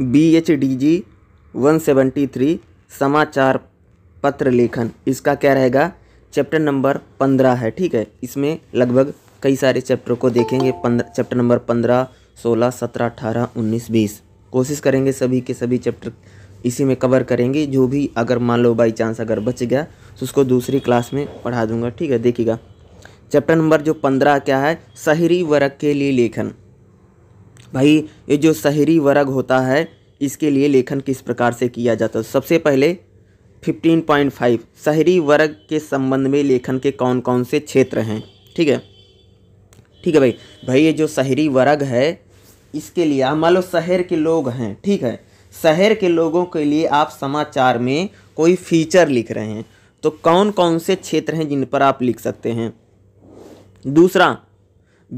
B H D G one seventy three समाचार पत्र लेखन इसका क्या रहेगा चैप्टर नंबर पंद्रह है ठीक है इसमें लगभग कई सारे चैप्टर को देखेंगे पंद्रह चैप्टर नंबर पंद्रह सोलह सत्रह अठारह उन्नीस बीस कोशिश करेंगे सभी के सभी चैप्टर इसी में कवर करेंगे जो भी अगर मान लो बाई चांस अगर बच गया तो उसको दूसरी क्लास में पढ़ा दूंगा ठीक है देखिएगा चैप्टर नंबर जो पंद्रह क्या है शहरी वर्ग के लिए लेखन भाई ये जो शहरी वर्ग होता है इसके लिए लेखन किस प्रकार से किया जाता है सबसे पहले 15.5 शहरी वर्ग के संबंध में लेखन के कौन कौन से क्षेत्र हैं ठीक है ठीक है भाई भाई ये जो शहरी वर्ग है इसके लिए आप मान लो शहर के लोग हैं ठीक है शहर के लोगों के लिए आप समाचार में कोई फीचर लिख रहे हैं तो कौन कौन से क्षेत्र हैं जिन पर आप लिख सकते हैं दूसरा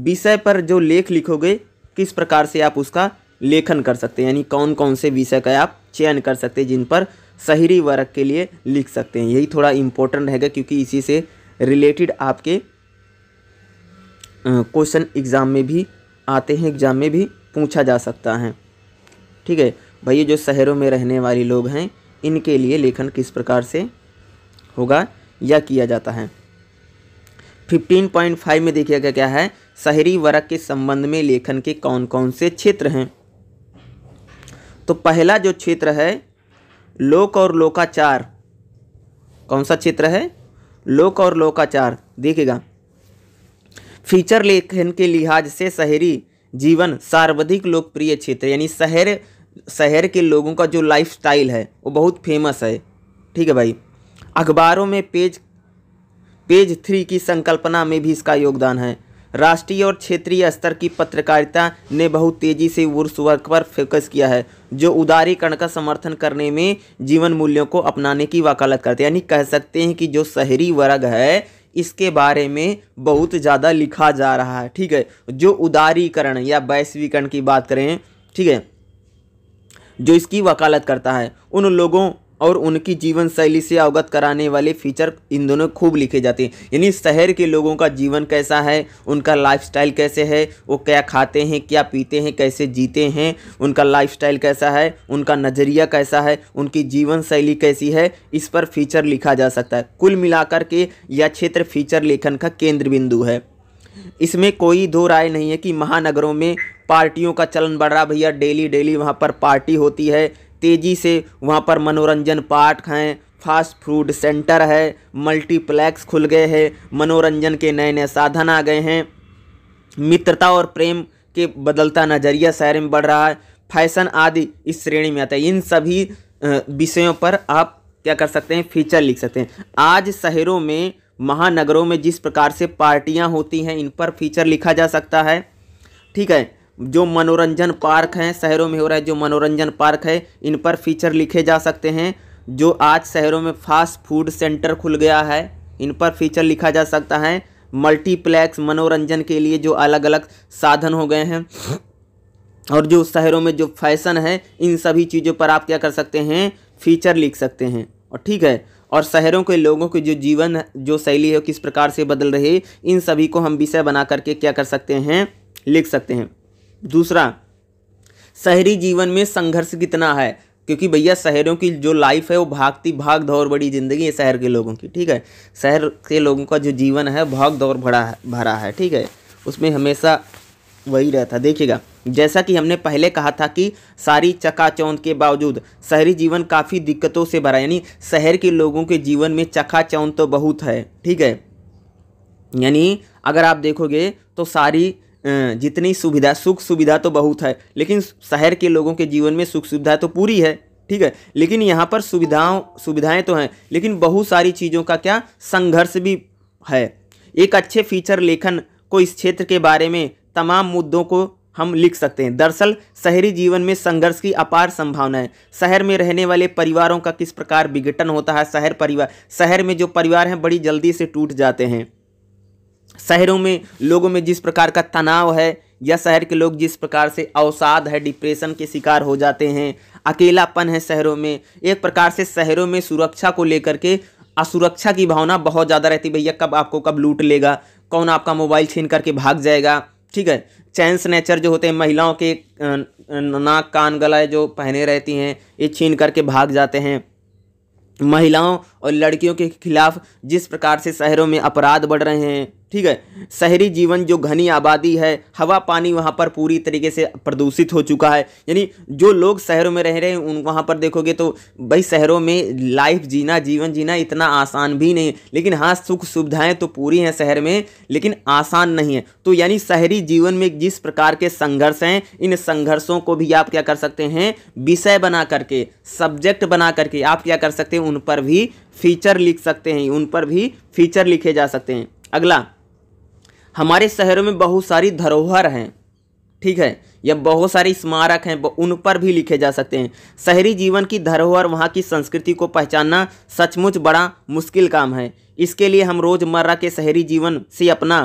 विषय पर जो लेख लिखोगे किस प्रकार से आप उसका लेखन कर सकते हैं यानी कौन कौन से विषय का आप चयन कर सकते हैं जिन पर शहरी वर्ग के लिए लिख सकते हैं यही थोड़ा इम्पोर्टेंट रहेगा क्योंकि इसी से रिलेटेड आपके क्वेश्चन एग्ज़ाम में भी आते हैं एग्ज़ाम में भी पूछा जा सकता है ठीक है भैया जो शहरों में रहने वाले लोग हैं इनके लिए लेखन किस प्रकार से होगा या किया जाता है 15.5 में देखिएगा क्या है शहरी वर्ग के संबंध में लेखन के कौन कौन से क्षेत्र हैं तो पहला जो क्षेत्र है लोक और लोकाचार कौन सा क्षेत्र है लोक और लोकाचार देखिएगा फीचर लेखन के लिहाज से शहरी जीवन सर्वाधिक लोकप्रिय क्षेत्र यानी शहर शहर के लोगों का जो लाइफस्टाइल है वो बहुत फेमस है ठीक है भाई अखबारों में पेज पेज थ्री की संकल्पना में भी इसका योगदान है राष्ट्रीय और क्षेत्रीय स्तर की पत्रकारिता ने बहुत तेजी से उर्स वर्ग पर फोकस किया है जो उदारीकरण का समर्थन करने में जीवन मूल्यों को अपनाने की वकालत करते हैं यानी कह सकते हैं कि जो शहरी वर्ग है इसके बारे में बहुत ज़्यादा लिखा जा रहा है ठीक है जो उदारीकरण या वैश्वीकरण की बात करें ठीक है जो इसकी वकालत करता है उन लोगों और उनकी जीवन शैली से अवगत कराने वाले फीचर इन दोनों खूब लिखे जाते हैं यानी शहर के लोगों का जीवन कैसा है उनका लाइफस्टाइल कैसे है वो क्या खाते हैं क्या पीते हैं कैसे जीते हैं उनका लाइफस्टाइल कैसा है उनका नज़रिया कैसा है उनकी जीवन शैली कैसी है इस पर फीचर लिखा जा सकता है कुल मिलाकर के यह क्षेत्र फीचर लेखन का केंद्र बिंदु है इसमें कोई दो राय नहीं है कि महानगरों में पार्टियों का चलन बढ़ रहा भैया डेली डेली वहाँ पर पार्टी होती है तेज़ी से वहाँ पर मनोरंजन पार्क हैं फास्ट फूड सेंटर है मल्टीप्लेक्स खुल गए हैं मनोरंजन के नए नए साधन आ गए हैं मित्रता और प्रेम के बदलता नज़रिया शहर में बढ़ रहा है फैशन आदि इस श्रेणी में आता है इन सभी विषयों पर आप क्या कर सकते हैं फीचर लिख सकते हैं आज शहरों में महानगरों में जिस प्रकार से पार्टियां होती हैं इन पर फीचर लिखा जा सकता है ठीक है जो मनोरंजन पार्क हैं शहरों में हो रहा है जो मनोरंजन पार्क है इन पर फीचर लिखे जा सकते हैं जो आज शहरों में फास्ट फूड सेंटर खुल गया है इन पर फीचर लिखा जा सकता है मल्टीप्लेक्स मनोरंजन के लिए जो अलग अलग साधन हो गए हैं और जो शहरों में जो फैशन है इन सभी चीज़ों पर आप क्या कर सकते हैं फीचर लिख सकते हैं और ठीक है और शहरों के लोगों के जो जीवन जो शैली है किस प्रकार से बदल रही इन सभी को हम विषय बना करके क्या कर सकते हैं लिख सकते हैं दूसरा शहरी जीवन में संघर्ष कितना है क्योंकि भैया शहरों की जो लाइफ है वो भागती भाग दौड़ बड़ी ज़िंदगी है शहर के लोगों की ठीक है शहर के लोगों का जो जीवन है भाग दौड़ भरा है भरा है ठीक है उसमें हमेशा वही रहता देखिएगा जैसा कि हमने पहले कहा था कि सारी चकाचौंध के बावजूद शहरी जीवन काफ़ी दिक्कतों से भरा यानी शहर के लोगों के जीवन में चकाचौंध तो बहुत है ठीक है यानी अगर आप देखोगे तो सारी जितनी सुविधा सुख सुविधा तो बहुत है लेकिन शहर के लोगों के जीवन में सुख सुविधा तो पूरी है ठीक है लेकिन यहाँ पर सुविधाओं सुविधाएं तो हैं लेकिन बहुत सारी चीज़ों का क्या संघर्ष भी है एक अच्छे फीचर लेखन को इस क्षेत्र के बारे में तमाम मुद्दों को हम लिख सकते हैं दरअसल शहरी जीवन में संघर्ष की अपार संभावना है शहर में रहने वाले परिवारों का किस प्रकार विघटन होता है शहर परिवार शहर में जो परिवार हैं बड़ी जल्दी से टूट जाते हैं शहरों में लोगों में जिस प्रकार का तनाव है या शहर के लोग जिस प्रकार से अवसाद है डिप्रेशन के शिकार हो जाते हैं अकेलापन है शहरों में एक प्रकार से शहरों में सुरक्षा को लेकर के असुरक्षा की भावना बहुत ज़्यादा रहती भैया कब आपको कब लूट लेगा कौन आपका मोबाइल छीन करके भाग जाएगा ठीक है चैन स्नेचर जो होते हैं महिलाओं के नाक कान गलाए जो पहने रहती हैं ये छीन करके भाग जाते हैं महिलाओं और लड़कियों के खिलाफ जिस प्रकार से शहरों में अपराध बढ़ रहे हैं ठीक है शहरी जीवन जो घनी आबादी है हवा पानी वहाँ पर पूरी तरीके से प्रदूषित हो चुका है यानी जो लोग शहरों में रह रहे हैं उन वहाँ पर देखोगे तो भाई शहरों में लाइफ जीना जीवन जीना इतना आसान भी नहीं लेकिन हाँ सुख सुविधाएं तो पूरी हैं शहर में लेकिन आसान नहीं है तो यानी शहरी जीवन में जिस प्रकार के संघर्ष हैं इन संघर्षों को भी आप क्या कर सकते हैं विषय बना करके सब्जेक्ट बना करके आप क्या कर सकते हैं उन पर भी फीचर लिख सकते हैं उन पर भी फीचर लिखे जा सकते हैं अगला हमारे शहरों में बहुत सारी धरोहर हैं ठीक है या बहुत सारे स्मारक हैं उन पर भी लिखे जा सकते हैं शहरी जीवन की धरोहर वहाँ की संस्कृति को पहचानना सचमुच बड़ा मुश्किल काम है इसके लिए हम रोज़मर्रा के शहरी जीवन से अपना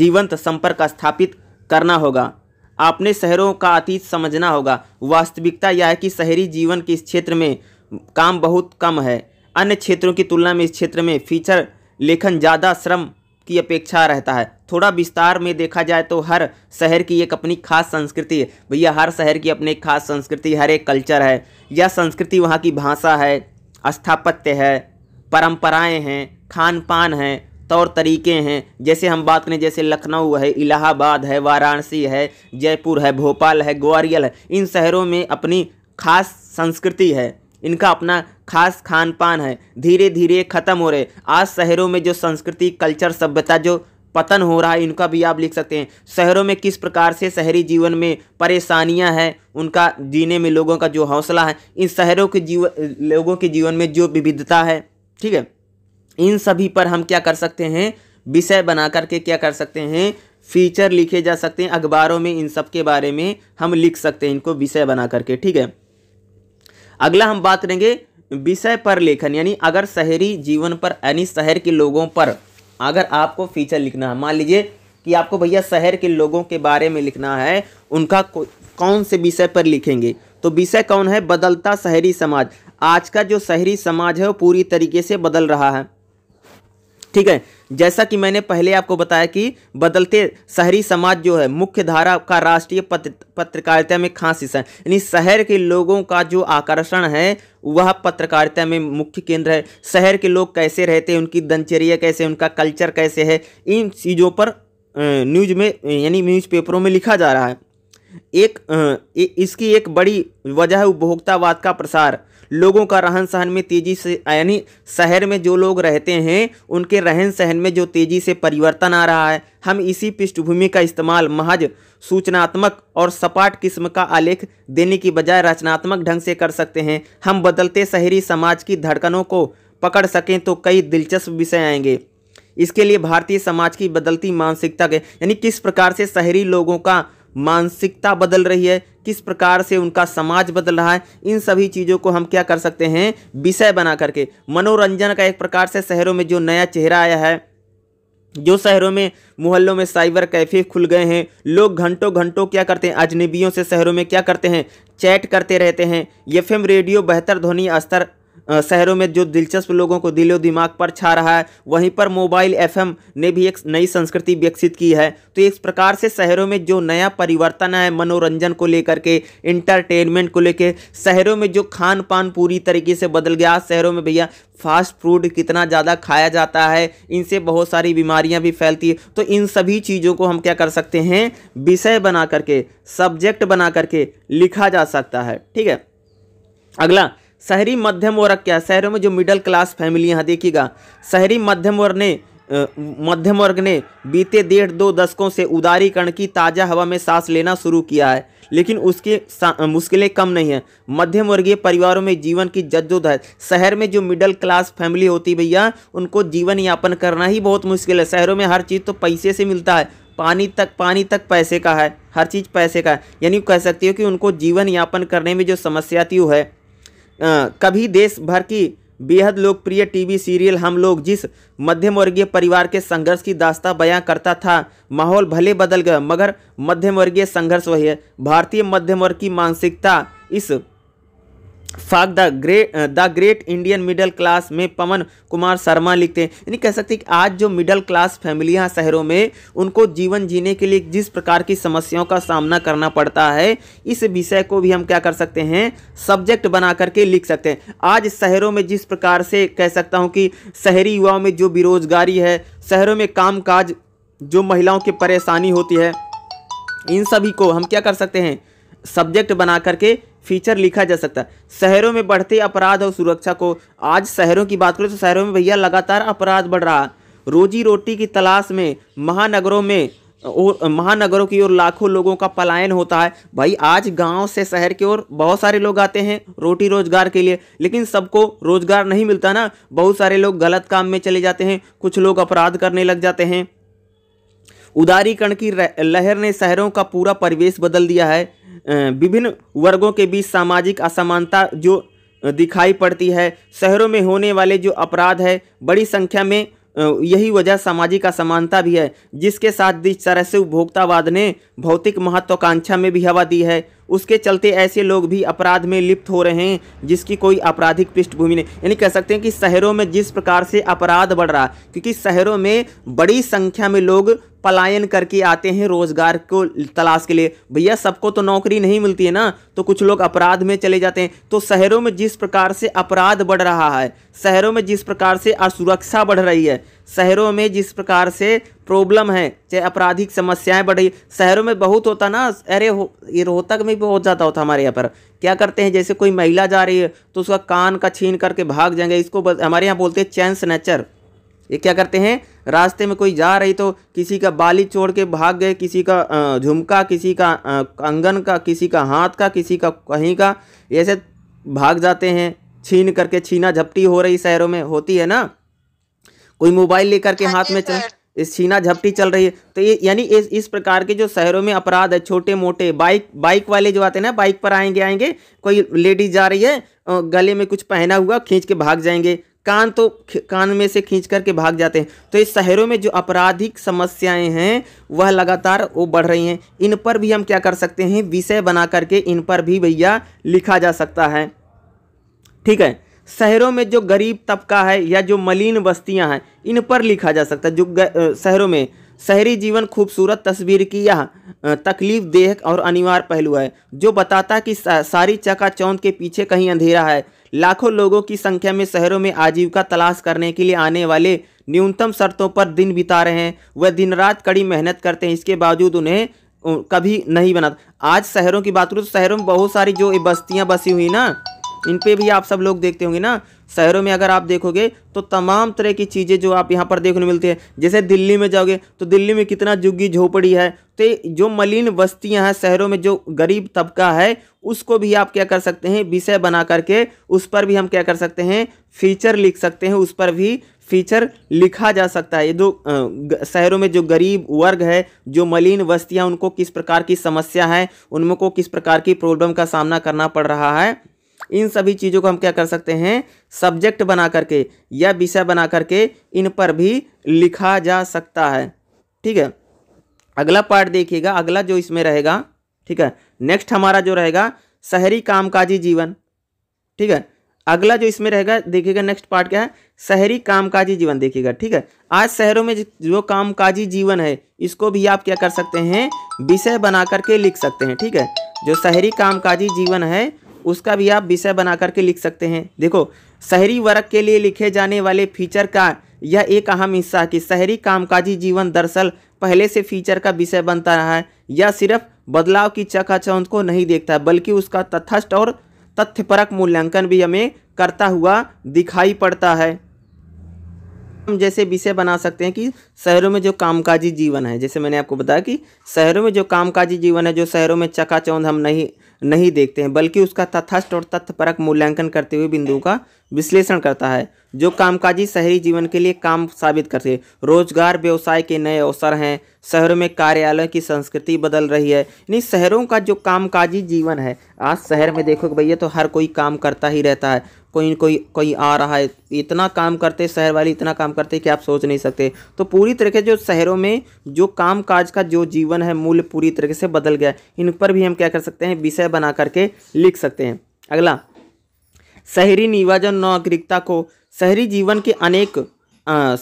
जीवंत संपर्क स्थापित करना होगा आपने शहरों का अतीत समझना होगा वास्तविकता यह है कि शहरी जीवन के इस क्षेत्र में काम बहुत कम है अन्य क्षेत्रों की तुलना में इस क्षेत्र में फीचर लेखन ज़्यादा श्रम की अपेक्षा रहता है थोड़ा विस्तार में देखा जाए तो हर शहर की एक अपनी खास संस्कृति है भैया हर शहर की अपनी खास संस्कृति हर एक कल्चर है यह संस्कृति वहाँ की भाषा है स्थापत्य है परंपराएं हैं खान पान हैं तौर तरीके हैं जैसे हम बात करें जैसे लखनऊ है इलाहाबाद है वाराणसी है जयपुर है भोपाल है ग्वालियर है इन शहरों में अपनी खास संस्कृति है इनका अपना खास खान पान है धीरे धीरे ख़त्म हो रहे आज शहरों में जो संस्कृति कल्चर सभ्यता जो पतन हो रहा है इनका भी आप लिख सकते हैं शहरों में किस प्रकार से शहरी जीवन में परेशानियां हैं उनका जीने में लोगों का जो हौसला है इन शहरों के जीव लोगों के जीवन में जो विविधता है ठीक है इन सभी पर हम क्या कर सकते हैं विषय बना करके क्या कर सकते हैं फीचर लिखे जा सकते हैं अखबारों में इन सब के बारे में हम लिख सकते हैं इनको विषय बना करके ठीक है अगला हम बात करेंगे विषय पर लेखन यानी अगर शहरी जीवन पर यानी शहर के लोगों पर अगर आपको फीचर लिखना है मान लीजिए कि आपको भैया शहर के लोगों के बारे में लिखना है उनका कौन से विषय पर लिखेंगे तो विषय कौन है बदलता शहरी समाज आज का जो शहरी समाज है वो पूरी तरीके से बदल रहा है ठीक है जैसा कि मैंने पहले आपको बताया कि बदलते शहरी समाज जो है मुख्य धारा का राष्ट्रीय पत्र, पत्रकारिता में खास हिस्सा है यानी शहर के लोगों का जो आकर्षण है वह पत्रकारिता में मुख्य केंद्र है शहर के लोग कैसे रहते हैं उनकी दिनचर्या कैसे उनका कल्चर कैसे है इन चीज़ों पर न्यूज में यानी न्यूज़पेपरों में लिखा जा रहा है एक इसकी एक बड़ी वजह है उपभोक्तावाद का प्रसार लोगों का रहन सहन में तेजी से यानी शहर में जो लोग रहते हैं उनके रहन सहन में जो तेजी से परिवर्तन आ रहा है हम इसी पृष्ठभूमि का इस्तेमाल महज सूचनात्मक और सपाट किस्म का आलेख देने की बजाय रचनात्मक ढंग से कर सकते हैं हम बदलते शहरी समाज की धड़कनों को पकड़ सकें तो कई दिलचस्प विषय आएंगे इसके लिए भारतीय समाज की बदलती मानसिकता के यानी किस प्रकार से शहरी लोगों का मानसिकता बदल रही है किस प्रकार से उनका समाज बदल रहा है इन सभी चीज़ों को हम क्या कर सकते हैं विषय बना करके मनोरंजन का एक प्रकार से शहरों में जो नया चेहरा आया है जो शहरों में मोहल्लों में साइबर कैफ़े खुल गए हैं लोग घंटों घंटों क्या करते हैं अजनबियों से शहरों में क्या करते हैं चैट करते रहते हैं एफ रेडियो बेहतर ध्वनि स्तर शहरों में जो दिलचस्प लोगों को दिलो दिमाग पर छा रहा है वहीं पर मोबाइल एफएम ने भी एक नई संस्कृति विकसित की है तो इस प्रकार से शहरों में जो नया परिवर्तन है मनोरंजन को लेकर के इंटरटेनमेंट को लेकर शहरों में जो खान पान पूरी तरीके से बदल गया शहरों में भैया फास्ट फूड कितना ज़्यादा खाया जाता है इनसे बहुत सारी बीमारियां भी फैलती है तो इन सभी चीज़ों को हम क्या कर सकते हैं विषय बना करके सब्जेक्ट बना करके लिखा जा सकता है ठीक है अगला शहरी मध्यम वर्ग क्या शहरों में जो मिडिल क्लास फैमिली यहाँ देखिएगा शहरी मध्यम वर्ग ने मध्यम वर्ग ने बीते डेढ़ दो दशकों से उदारीकरण की ताज़ा हवा में सांस लेना शुरू किया है लेकिन उसकी मुश्किलें कम नहीं हैं मध्यम वर्गीय परिवारों में जीवन की जद्दोजहद शहर में जो मिडिल क्लास फैमिली होती भैया उनको जीवन यापन करना ही बहुत मुश्किल है शहरों में हर चीज़ तो पैसे से मिलता है पानी तक पानी तक पैसे का है हर चीज़ पैसे का है यानी कह सकती हो कि उनको जीवन यापन करने में जो समस्या थी वो है कभी देश भर की बेहद लोकप्रिय टीवी सीरियल हम लोग जिस मध्यम वर्गीय परिवार के संघर्ष की दास्ता बयां करता था माहौल भले बदल गया मगर मध्यम वर्गीय संघर्ष वही है भारतीय मध्यम वर्ग की मानसिकता इस फाग the great the great Indian middle class में पवन कुमार शर्मा लिखते हैं यानी कह सकते हैं कि आज जो मिडिल क्लास हैं शहरों में उनको जीवन जीने के लिए जिस प्रकार की समस्याओं का सामना करना पड़ता है इस विषय को भी हम क्या कर सकते हैं सब्जेक्ट बना करके लिख सकते हैं आज शहरों में जिस प्रकार से कह सकता हूँ कि शहरी युवाओं में जो बेरोजगारी है शहरों में काज जो महिलाओं की परेशानी होती है इन सभी को हम क्या कर सकते हैं सब्जेक्ट बना करके फीचर लिखा जा सकता है शहरों में बढ़ते अपराध और सुरक्षा को आज शहरों की बात करें तो शहरों में भैया लगातार अपराध बढ़ रहा रोजी रोटी की तलाश में महानगरों में और महानगरों की ओर लाखों लोगों का पलायन होता है भाई आज गांव से शहर की ओर बहुत सारे लोग आते हैं रोटी रोजगार के लिए लेकिन सबको रोजगार नहीं मिलता ना बहुत सारे लोग गलत काम में चले जाते हैं कुछ लोग अपराध करने लग जाते हैं उदारीकरण की लहर ने शहरों का पूरा परिवेश बदल दिया है विभिन्न वर्गों के बीच सामाजिक असमानता जो दिखाई पड़ती है शहरों में होने वाले जो अपराध है बड़ी संख्या में यही वजह सामाजिक असमानता भी है जिसके साथ जिस तरह से उपभोक्तावाद ने भौतिक महत्वाकांक्षा में भी हवा दी है उसके चलते ऐसे लोग भी अपराध में लिप्त हो रहे हैं जिसकी कोई आपराधिक पृष्ठभूमि नहीं यानी कह सकते हैं कि शहरों में जिस प्रकार से अपराध बढ़ रहा क्योंकि शहरों में बड़ी संख्या में लोग पलायन करके आते हैं रोज़गार को तलाश के लिए भैया सबको तो नौकरी नहीं मिलती है ना तो कुछ लोग अपराध में चले जाते हैं तो शहरों में जिस प्रकार से अपराध बढ़ रहा है शहरों में जिस प्रकार से असुरक्षा बढ़ रही है शहरों में जिस प्रकार से प्रॉब्लम है चाहे आपराधिक समस्याएं बढ़ रही शहरों में बहुत होता ना अरे हो ये रोहतक में भी बहुत ज़्यादा होता हमारे यहाँ पर क्या करते हैं जैसे कोई महिला जा रही है तो उसका कान का छीन करके भाग जाएंगे इसको हमारे यहाँ बोलते हैं चैन स्नैचर ये क्या करते हैं रास्ते में कोई जा रही तो किसी का बाली छोड़ के भाग गए किसी का झुमका किसी का कंगन का किसी का हाथ का किसी का कहीं का ऐसे भाग जाते हैं छीन करके छीना झपटी हो रही शहरों में होती है ना कोई मोबाइल लेकर के हाँ हाथ में चल इस छीना झपटी चल रही है तो ये यानी इस इस प्रकार के जो शहरों में अपराध है छोटे मोटे बाइक बाइक वाले जो आते हैं ना बाइक पर आएंगे आएंगे कोई लेडीज जा रही है गले में कुछ पहना हुआ खींच के भाग जाएंगे कान तो कान में से खींच करके भाग जाते हैं तो इस शहरों में जो आपराधिक समस्याएं हैं वह लगातार वो बढ़ रही हैं इन पर भी हम क्या कर सकते हैं विषय बना करके इन पर भी भैया लिखा जा सकता है ठीक है शहरों में जो गरीब तबका है या जो मलिन बस्तियां हैं इन पर लिखा जा सकता है जो शहरों में शहरी जीवन खूबसूरत तस्वीर की यह तकलीफ देह और अनिवार्य पहलू है जो बताता है कि सारी चकाचौंध के पीछे कहीं अंधेरा है लाखों लोगों की संख्या में शहरों में आजीविका तलाश करने के लिए आने वाले न्यूनतम शर्तों पर दिन बिता रहे हैं वह दिन रात कड़ी मेहनत करते हैं इसके बावजूद उन्हें कभी नहीं बना आज शहरों की बात करूँ तो शहरों में बहुत सारी जो बस्तियाँ बसी हुई ना इन पर भी आप सब लोग देखते होंगे ना शहरों में अगर आप देखोगे तो तमाम तरह की चीज़ें जो आप यहाँ पर देखने मिलती है जैसे दिल्ली में जाओगे तो दिल्ली में कितना जुग्गी झोपड़ी है तो जो मलिन बस्तियाँ हैं शहरों में जो गरीब तबका है उसको भी आप क्या कर सकते हैं विषय बना करके उस पर भी हम क्या कर सकते हैं फीचर लिख सकते हैं उस पर भी फीचर लिखा जा सकता है ये जो शहरों में जो गरीब वर्ग है जो मलिन बस्तियाँ उनको किस प्रकार की समस्या है उनको किस प्रकार की प्रॉब्लम का सामना करना पड़ रहा है इन सभी चीज़ों को हम क्या कर सकते हैं सब्जेक्ट बना करके या विषय बना करके इन पर भी लिखा जा सकता है ठीक है अगला पार्ट देखिएगा अगला जो इसमें रहेगा ठीक है नेक्स्ट हमारा जो रहेगा शहरी कामकाजी जीवन ठीक है अगला जो इसमें रहेगा देखिएगा नेक्स्ट पार्ट क्या है शहरी कामकाजी जीवन देखिएगा ठीक है आज शहरों में जो कामकाजी जीवन है इसको भी आप क्या कर सकते हैं विषय बना करके लिख सकते हैं ठीक है जो शहरी कामकाजी जीवन है उसका भी आप विषय बना करके लिख सकते हैं देखो शहरी वर्ग के लिए लिखे जाने वाले फीचर का यह एक अहम हिस्सा कि शहरी कामकाजी जीवन दरअसल पहले से फीचर का विषय बनता रहा है यह सिर्फ बदलाव की चकाचौंध को नहीं देखता बल्कि उसका तथस्थ और तथ्यपरक मूल्यांकन भी हमें करता हुआ दिखाई पड़ता है हम जैसे विषय बना सकते हैं कि शहरों में जो कामकाजी जीवन है जैसे मैंने आपको बताया कि शहरों में जो कामकाजी जीवन है जो शहरों में चकाचौंध हम नहीं नहीं देखते हैं बल्कि उसका तथस्थ और तथ्यपरक मूल्यांकन करते हुए बिंदु का विश्लेषण करता है जो कामकाजी शहरी जीवन के लिए काम साबित करते रोजगार व्यवसाय के नए अवसर हैं शहरों में कार्यालय की संस्कृति बदल रही है यानी शहरों का जो कामकाजी जीवन है आज शहर में देखो कि भैया तो हर कोई काम करता ही रहता है कोई कोई कोई आ रहा है इतना काम करते शहर वाले इतना काम करते कि आप सोच नहीं सकते तो पूरी तरीके जो शहरों में जो काम काज का जो जीवन है मूल्य पूरी तरीके से बदल गया इन पर भी हम क्या कर सकते हैं विषय बना करके लिख सकते हैं अगला शहरी निवाजन नागरिकता को शहरी जीवन के अनेक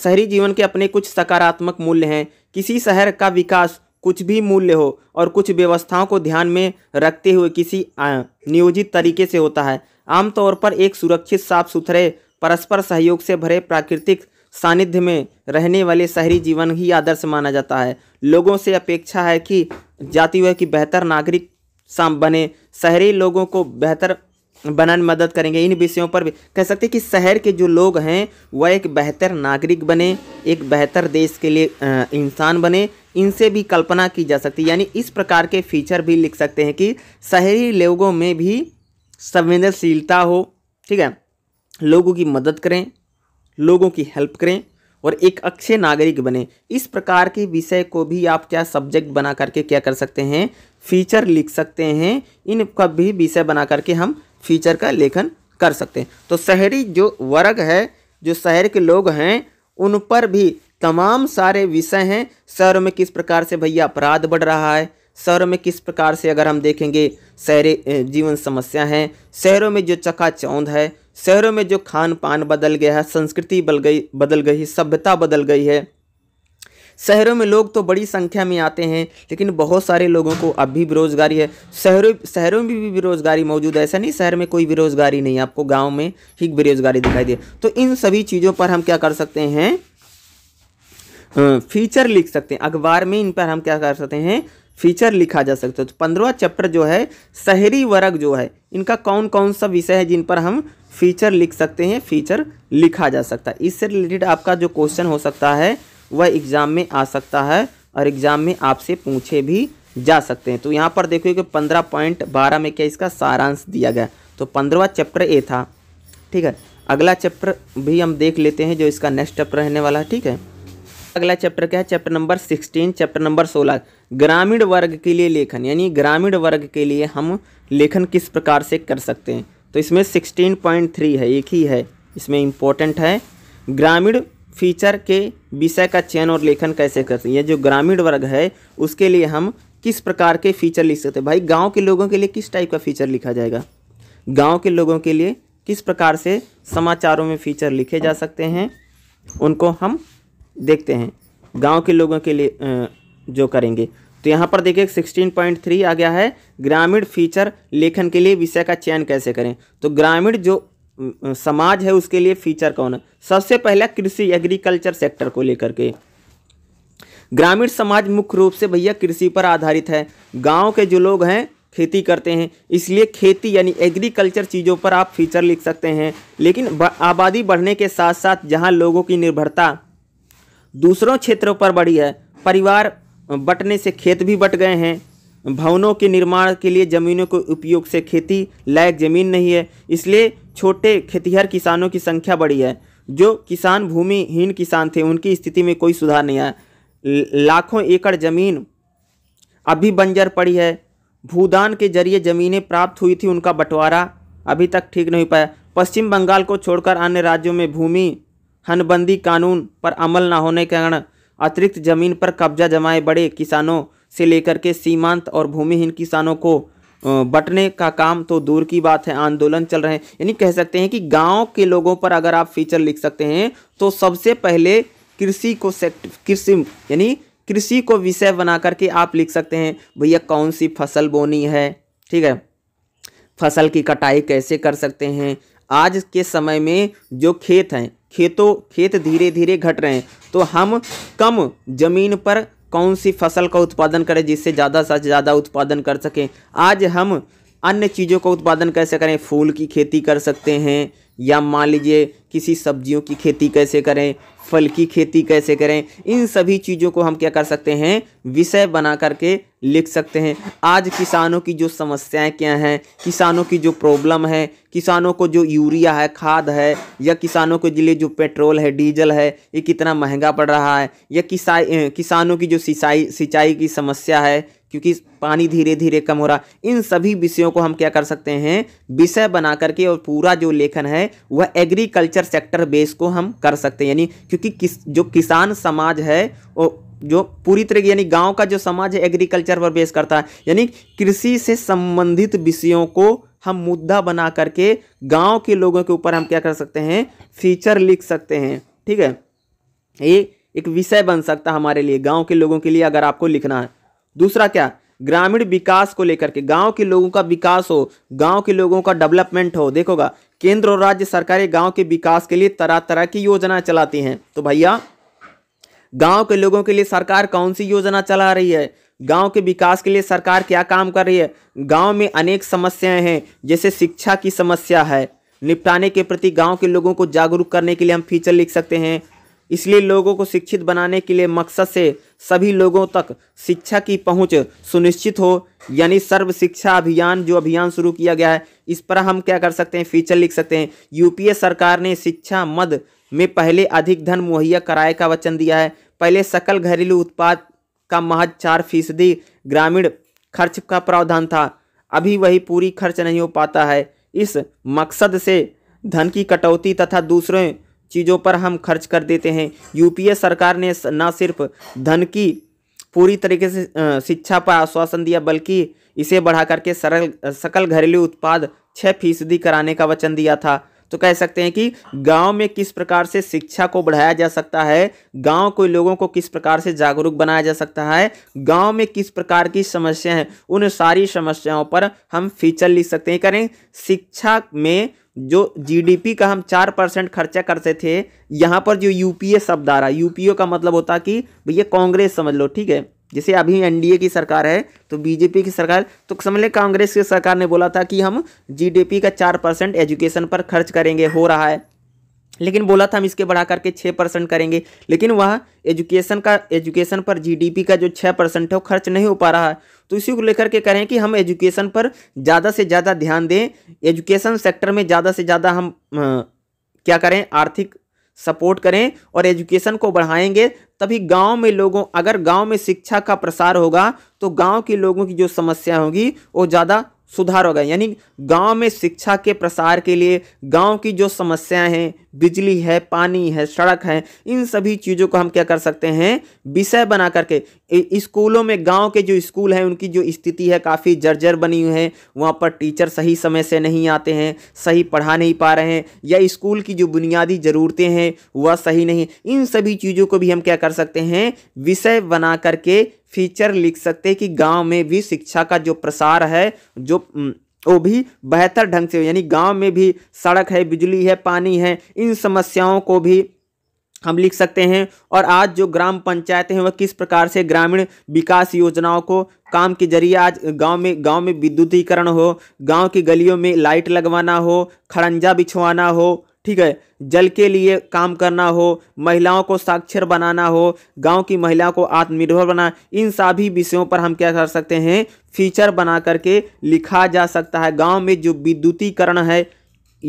शहरी जीवन के अपने कुछ सकारात्मक मूल्य हैं किसी शहर का विकास कुछ भी मूल्य हो और कुछ व्यवस्थाओं को ध्यान में रखते हुए किसी नियोजित तरीके से होता है आमतौर पर एक सुरक्षित साफ सुथरे परस्पर सहयोग से भरे प्राकृतिक सानिध्य में रहने वाले शहरी जीवन ही आदर्श माना जाता है लोगों से अपेक्षा है कि जाति हुए कि बेहतर नागरिक बने शहरी लोगों को बेहतर बनाने में मदद करेंगे इन विषयों पर भी कह सकते हैं कि शहर के जो लोग हैं वह एक बेहतर नागरिक बने एक बेहतर देश के लिए इंसान बने इनसे भी कल्पना की जा सकती है यानी इस प्रकार के फीचर भी लिख सकते हैं कि शहरी लोगों में भी संवेदनशीलता हो ठीक है लोगों की मदद करें लोगों की हेल्प करें और एक अच्छे नागरिक बने इस प्रकार के विषय को भी आप क्या सब्जेक्ट बना करके क्या कर सकते हैं फीचर लिख सकते हैं इनका भी विषय बना करके हम फीचर का लेखन कर सकते हैं तो शहरी जो वर्ग है जो शहर के लोग हैं उन पर भी तमाम सारे विषय हैं शहर में किस प्रकार से भैया अपराध बढ़ रहा है शहरों में किस प्रकार से अगर हम देखेंगे शहरी जीवन समस्या हैं शहरों में जो चकाचौंध है शहरों में जो खान पान बदल गया है संस्कृति बदल गई बदल गई सभ्यता बदल गई है शहरों में लोग तो बड़ी संख्या में आते हैं लेकिन बहुत सारे लोगों को अब भी बेरोज़गारी है शहरों शहरों में भी बेरोज़गारी मौजूद है ऐसा नहीं शहर में कोई बेरोज़गारी नहीं आपको गाँव में ही बेरोज़गारी दिखाई दे तो इन सभी चीज़ों पर हम क्या कर सकते हैं फीचर लिख सकते हैं अखबार में इन पर हम क्या कर सकते हैं फीचर लिखा जा सकता है तो पंद्रवा चैप्टर जो है शहरी वर्ग जो है इनका कौन कौन सा विषय है जिन पर हम फीचर लिख सकते हैं फीचर लिखा जा सकता है इससे रिलेटेड आपका जो क्वेश्चन हो सकता है वह एग्ज़ाम में आ सकता है और एग्ज़ाम में आपसे पूछे भी जा सकते हैं तो यहाँ पर देखिए कि पंद्रह पॉइंट बारह में क्या इसका सारांश दिया गया तो पंद्रवा चैप्टर ए था ठीक है अगला चैप्टर भी हम देख लेते हैं जो इसका नेक्स्ट चैप्टर रहने वाला है ठीक है अगला चैप्टर क्या है chapter number sixteen chapter number सोलह ग्रामीण वर्ग के लिए लेखन यानी ग्रामीण वर्ग के लिए हम लेखन किस प्रकार से कर सकते हैं तो इसमें सिक्सटीन पॉइंट थ्री है एक ही है इसमें इम्पोर्टेंट है ग्रामीण फीचर के विषय का चयन और लेखन कैसे कर सकते हैं जो ग्रामीण वर्ग है उसके लिए हम किस प्रकार के फीचर लिख सकते हैं भाई गांव के लोगों के लिए किस टाइप का फीचर लिखा जाएगा गांव के लोगों के लिए किस प्रकार से समाचारों में फीचर लिखे जा सकते हैं उनको हम देखते हैं गाँव के लोगों के लिए जो करेंगे तो यहाँ पर देखिए 16.3 आ गया है ग्रामीण फीचर लेखन के लिए विषय का चयन कैसे करें तो ग्रामीण जो समाज है उसके लिए फीचर कौन है सबसे पहले कृषि एग्रीकल्चर सेक्टर को लेकर के ग्रामीण समाज मुख्य रूप से भैया कृषि पर आधारित है गांव के जो लोग हैं खेती करते हैं इसलिए खेती यानी एग्रीकल्चर चीज़ों पर आप फीचर लिख सकते हैं लेकिन आबादी बढ़ने के साथ साथ जहां लोगों की निर्भरता दूसरों क्षेत्रों पर बढ़ी है परिवार बटने से खेत भी बट गए हैं भवनों के निर्माण के लिए ज़मीनों के उपयोग से खेती लायक ज़मीन नहीं है इसलिए छोटे खेतीहर किसानों की संख्या बढ़ी है जो किसान भूमिहीन किसान थे उनकी स्थिति में कोई सुधार नहीं आया लाखों एकड़ ज़मीन अभी बंजर पड़ी है भूदान के जरिए ज़मीनें प्राप्त हुई थी उनका बंटवारा अभी तक ठीक नहीं पाया पश्चिम बंगाल को छोड़कर अन्य राज्यों में भूमि हनबंदी कानून पर अमल न होने के कारण अतिरिक्त जमीन पर कब्जा जमाए बड़े किसानों से लेकर के सीमांत और भूमिहीन किसानों को बटने का काम तो दूर की बात है आंदोलन चल रहे हैं यानी कह सकते हैं कि गांव के लोगों पर अगर आप फीचर लिख सकते हैं तो सबसे पहले कृषि को सेक्ट कृषि यानी कृषि को विषय बना करके आप लिख सकते हैं भैया कौन सी फसल बोनी है ठीक है फसल की कटाई कैसे कर सकते हैं आज के समय में जो खेत हैं खेतों खेत धीरे धीरे घट रहे हैं तो हम कम ज़मीन पर कौन सी फसल का उत्पादन करें जिससे ज़्यादा से ज़्यादा उत्पादन कर सकें आज हम अन्य चीज़ों का उत्पादन कैसे करें फूल की खेती कर सकते हैं या मान लीजिए किसी सब्जियों की खेती कैसे करें फल की खेती कैसे करें इन सभी चीज़ों को हम क्या कर सकते हैं विषय बना करके लिख सकते हैं आज किसानों की जो समस्याएं क्या हैं किसानों की जो प्रॉब्लम है किसानों को जो यूरिया है खाद है या किसानों के लिए जो पेट्रोल है डीजल है ये कितना महंगा पड़ रहा है या किसा किसानों की जो सिंचाई सिंचाई की समस्या है क्योंकि पानी धीरे धीरे कम हो रहा इन सभी विषयों को हम क्या कर सकते हैं विषय बना करके और पूरा जो लेखन है वह एग्रीकल्चर सेक्टर बेस को हम कर सकते हैं यानी क्योंकि किस जो किसान समाज है और जो पूरी तरह यानी गांव का जो समाज है एग्रीकल्चर पर बेस करता है यानी कृषि से संबंधित विषयों को हम मुद्दा बना करके गाँव के लोगों के ऊपर हम क्या कर सकते हैं फीचर लिख सकते हैं ठीक है ये एक विषय बन सकता है हमारे लिए गाँव के लोगों के लिए अगर आपको लिखना है दूसरा क्या ग्रामीण विकास को लेकर के गांव के लोगों का विकास हो गांव के लोगों का डेवलपमेंट हो देखोगा केंद्र और राज्य सरकारें गांव के विकास के लिए तरह तरह की योजना चलाती हैं तो भैया गांव के लोगों के लिए सरकार कौन सी योजना चला रही है गांव के विकास के लिए सरकार क्या काम कर रही है गांव में अनेक समस्याएं हैं जैसे शिक्षा की समस्या है निपटाने के प्रति गाँव के लोगों को जागरूक करने के लिए हम फीचर लिख सकते हैं इसलिए लोगों को शिक्षित बनाने के लिए मकसद से सभी लोगों तक शिक्षा की पहुंच सुनिश्चित हो यानी सर्व शिक्षा अभियान जो अभियान शुरू किया गया है इस पर हम क्या कर सकते हैं फीचर लिख सकते हैं यूपीए सरकार ने शिक्षा मद में पहले अधिक धन मुहैया कराए का वचन दिया है पहले सकल घरेलू उत्पाद का महज चार फीसदी ग्रामीण खर्च का प्रावधान था अभी वही पूरी खर्च नहीं हो पाता है इस मकसद से धन की कटौती तथा दूसरे चीज़ों पर हम खर्च कर देते हैं यूपीए सरकार ने न सिर्फ धन की पूरी तरीके से शिक्षा पर आश्वासन दिया बल्कि इसे बढ़ा करके सरल सकल घरेलू उत्पाद छः फीसदी कराने का वचन दिया था तो कह सकते हैं कि गांव में किस प्रकार से शिक्षा को बढ़ाया जा सकता है गांव के लोगों को किस प्रकार से जागरूक बनाया जा सकता है गांव में किस प्रकार की समस्या है उन सारी समस्याओं पर हम फीचर लिख सकते हैं करें शिक्षा में जो जीडीपी का हम चार परसेंट खर्चा करते थे यहाँ पर जो यूपीए शब्द आ रहा है यूपीए का मतलब होता कि भैया कांग्रेस समझ लो ठीक है जैसे अभी एनडीए की सरकार है तो बीजेपी की सरकार तो समझ लें कांग्रेस की सरकार ने बोला था कि हम जीडीपी का चार परसेंट एजुकेशन पर खर्च करेंगे हो रहा है लेकिन बोला था हम इसके बढ़ा करके छः परसेंट करेंगे लेकिन वह एजुकेशन का एजुकेशन पर जीडीपी का जो छः परसेंट है वो खर्च नहीं हो पा रहा है तो इसी को लेकर के करें कि हम एजुकेशन पर ज़्यादा से ज़्यादा ध्यान दें एजुकेशन सेक्टर में ज़्यादा से ज़्यादा हम आ, क्या करें आर्थिक सपोर्ट करें और एजुकेशन को बढ़ाएंगे तभी गांव में लोगों अगर गांव में शिक्षा का प्रसार होगा तो गांव के लोगों की जो समस्या होगी वो ज़्यादा सुधार होगा यानी गांव में शिक्षा के प्रसार के लिए गांव की जो समस्याएं हैं बिजली है पानी है सड़क है इन सभी चीज़ों को हम क्या कर सकते हैं विषय बना करके स्कूलों में गांव के जो स्कूल हैं उनकी जो स्थिति है काफ़ी जर्जर बनी हुई है वहाँ पर टीचर सही समय से नहीं आते हैं सही पढ़ा नहीं पा रहे हैं या स्कूल की जो बुनियादी ज़रूरतें हैं वह सही नहीं इन सभी चीज़ों को भी हम क्या कर सकते हैं विषय बना करके फीचर लिख सकते हैं कि गांव में भी शिक्षा का जो प्रसार है जो वो भी बेहतर ढंग से यानी गांव में भी सड़क है बिजली है पानी है इन समस्याओं को भी हम लिख सकते हैं और आज जो ग्राम पंचायतें हैं वह किस प्रकार से ग्रामीण विकास योजनाओं को काम के जरिए आज गांव में गांव में विद्युतीकरण हो गांव की गलियों में लाइट लगवाना हो खड़ंजा बिछवाना हो ठीक है जल के लिए काम करना हो महिलाओं को साक्षर बनाना हो गांव की महिलाओं को आत्मनिर्भर बना इन सभी विषयों पर हम क्या कर सकते हैं फीचर बना करके लिखा जा सकता है गांव में जो विद्युतीकरण है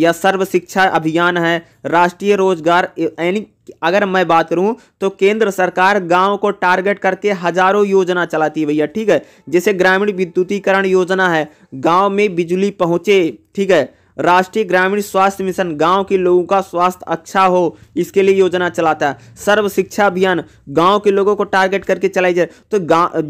या सर्व शिक्षा अभियान है राष्ट्रीय रोजगार यानी अगर मैं बात करूं तो केंद्र सरकार गांव को टारगेट करके हजारों योजना चलाती है भैया ठीक है जैसे ग्रामीण विद्युतीकरण योजना है गांव में बिजली पहुंचे ठीक है राष्ट्रीय ग्रामीण स्वास्थ्य मिशन गांव के लोगों का स्वास्थ्य अच्छा हो इसके लिए योजना चलाता है सर्व शिक्षा अभियान गांव के लोगों को टारगेट करके चलाई जाए तो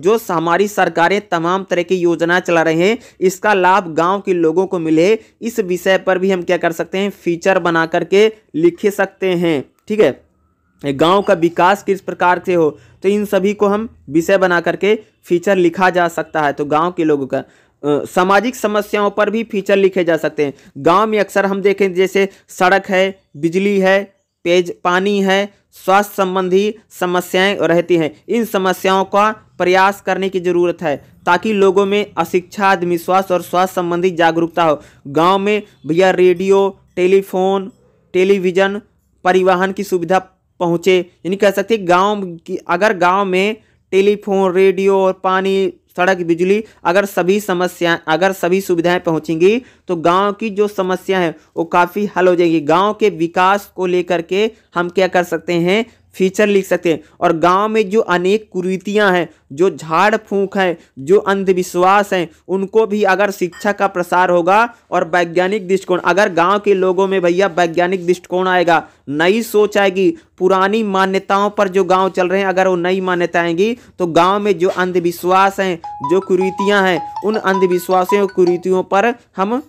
जो हमारी सरकारें तमाम तरह की योजना चला रहे हैं इसका लाभ गांव के लोगों को मिले इस विषय पर भी हम क्या कर सकते हैं फीचर बना करके लिख सकते हैं ठीक है गाँव का विकास किस प्रकार से हो तो इन सभी को हम विषय बना करके फीचर लिखा जा सकता है तो गाँव के लोगों का सामाजिक समस्याओं पर भी फीचर लिखे जा सकते हैं गांव में अक्सर हम देखें जैसे सड़क है बिजली है पेज पानी है स्वास्थ्य संबंधी समस्याएं रहती हैं इन समस्याओं का प्रयास करने की ज़रूरत है ताकि लोगों में अशिक्षा आत्मविश्वास और स्वास्थ्य संबंधी जागरूकता हो गांव में भैया रेडियो टेलीफोन टेलीविज़न परिवहन की सुविधा पहुँचे यानी कह सकते गाँव की अगर गाँव में टेलीफोन रेडियो और पानी सड़क बिजली अगर सभी समस्या अगर सभी सुविधाएं पहुंचेंगी तो गांव की जो समस्या है वो काफ़ी हल हो जाएगी गांव के विकास को लेकर के हम क्या कर सकते हैं फीचर लिख सकते हैं और गांव में जो अनेक कुरीतियां हैं जो झाड़ फूंक हैं जो अंधविश्वास हैं उनको भी अगर शिक्षा का प्रसार होगा और वैज्ञानिक दृष्टिकोण अगर गांव के लोगों में भैया वैज्ञानिक दृष्टिकोण आएगा नई सोच आएगी पुरानी मान्यताओं पर जो गांव चल रहे हैं अगर वो नई मान्यता आएंगी तो गाँव में जो अंधविश्वास हैं जो कुरीतियाँ हैं उन अंधविश्वासों कुरीतियों पर हम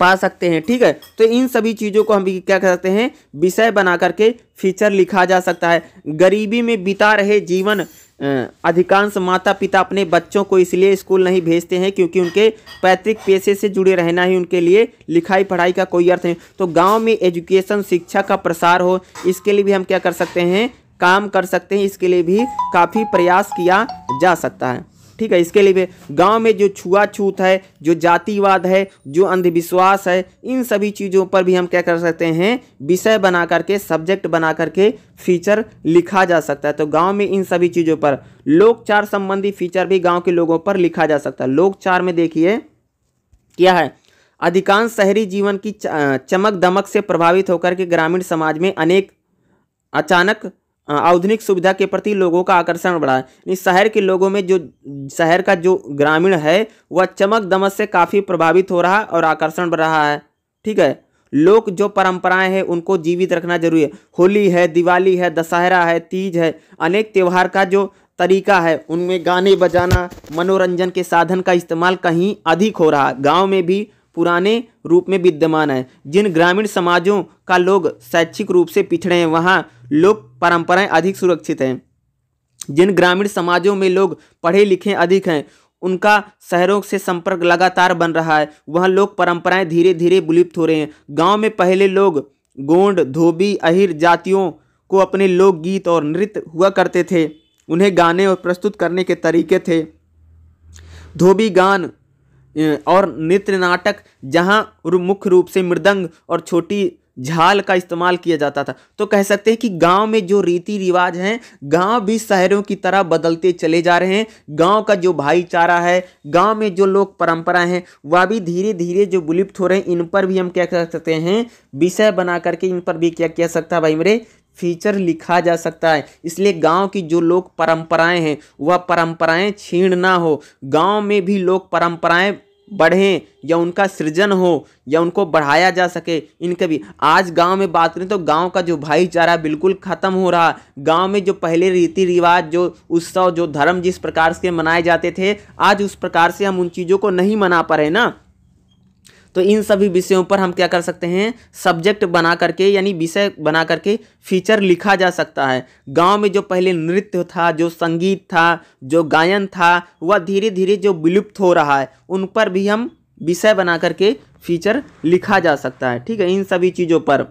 पा सकते हैं ठीक है तो इन सभी चीज़ों को हम क्या कर सकते हैं विषय बना करके फीचर लिखा जा सकता है गरीबी में बिता रहे जीवन अधिकांश माता पिता अपने बच्चों को इसलिए स्कूल नहीं भेजते हैं क्योंकि उनके पैतृक पेशे से जुड़े रहना ही उनके लिए लिखाई पढ़ाई का कोई अर्थ नहीं तो गांव में एजुकेशन शिक्षा का प्रसार हो इसके लिए भी हम क्या कर सकते हैं काम कर सकते हैं इसके लिए भी काफ़ी प्रयास किया जा सकता है ठीक है इसके लिए गांव में जो छुआछूत है जो जातिवाद है जो अंधविश्वास है इन सभी चीज़ों पर भी हम क्या कर सकते हैं विषय बना करके सब्जेक्ट बना करके फीचर लिखा जा सकता है तो गांव में इन सभी चीज़ों पर लोकचार संबंधी फीचर भी गांव के लोगों पर लिखा जा सकता है लोकचार में देखिए क्या है अधिकांश शहरी जीवन की चमक दमक से प्रभावित होकर के ग्रामीण समाज में अनेक अचानक आधुनिक सुविधा के प्रति लोगों का आकर्षण बढ़ा है शहर के लोगों में जो शहर का जो ग्रामीण है वह चमक दमक से काफ़ी प्रभावित हो रहा और आकर्षण बढ़ रहा है ठीक है लोग जो परंपराएं हैं उनको जीवित रखना जरूरी है होली है दिवाली है दशहरा है तीज है अनेक त्यौहार का जो तरीका है उनमें गाने बजाना मनोरंजन के साधन का इस्तेमाल कहीं अधिक हो रहा है गाँव में भी पुराने रूप में विद्यमान है जिन ग्रामीण समाजों का लोग शैक्षिक रूप से पिछड़े हैं वहाँ लोक परंपराएं अधिक सुरक्षित हैं जिन ग्रामीण समाजों में लोग पढ़े लिखे अधिक हैं उनका शहरों से संपर्क लगातार बन रहा है वहाँ लोक परंपराएं धीरे धीरे विलुप्त हो रहे हैं गांव में पहले लोग गोंड धोबी अहिर जातियों को अपने लोकगीत और नृत्य हुआ करते थे उन्हें गाने और प्रस्तुत करने के तरीके थे धोबी गान और नृत्य नाटक जहाँ मुख्य रूप से मृदंग और छोटी झाल का इस्तेमाल किया जाता था तो कह सकते हैं कि गांव में जो रीति रिवाज हैं गांव भी शहरों की तरह बदलते चले जा रहे हैं गांव का जो भाईचारा है गांव में जो लोग परंपरा हैं वह भी धीरे धीरे जो विलुप्त हो रहे हैं इन पर भी हम क्या कह सकते हैं विषय बना करके इन पर भी क्या किया सकता है भाई मेरे फीचर लिखा जा सकता है इसलिए गांव की जो लोग परंपराएं हैं वह परंपराएं छीण ना हो गांव में भी लोग परंपराएं बढ़ें या उनका सृजन हो या उनको बढ़ाया जा सके इनके भी आज गांव में बात करें तो गांव का जो भाईचारा बिल्कुल ख़त्म हो रहा गांव में जो पहले रीति रिवाज जो उत्सव जो धर्म जिस प्रकार से मनाए जाते थे आज उस प्रकार से हम उन चीज़ों को नहीं मना पा रहे ना तो इन सभी विषयों पर हम क्या कर सकते हैं सब्जेक्ट बना करके यानी विषय बना करके फीचर लिखा जा सकता है गांव में जो पहले नृत्य था जो संगीत था जो गायन था वह धीरे धीरे जो विलुप्त हो रहा है उन पर भी हम विषय बना करके फीचर लिखा जा सकता है ठीक है इन सभी चीज़ों पर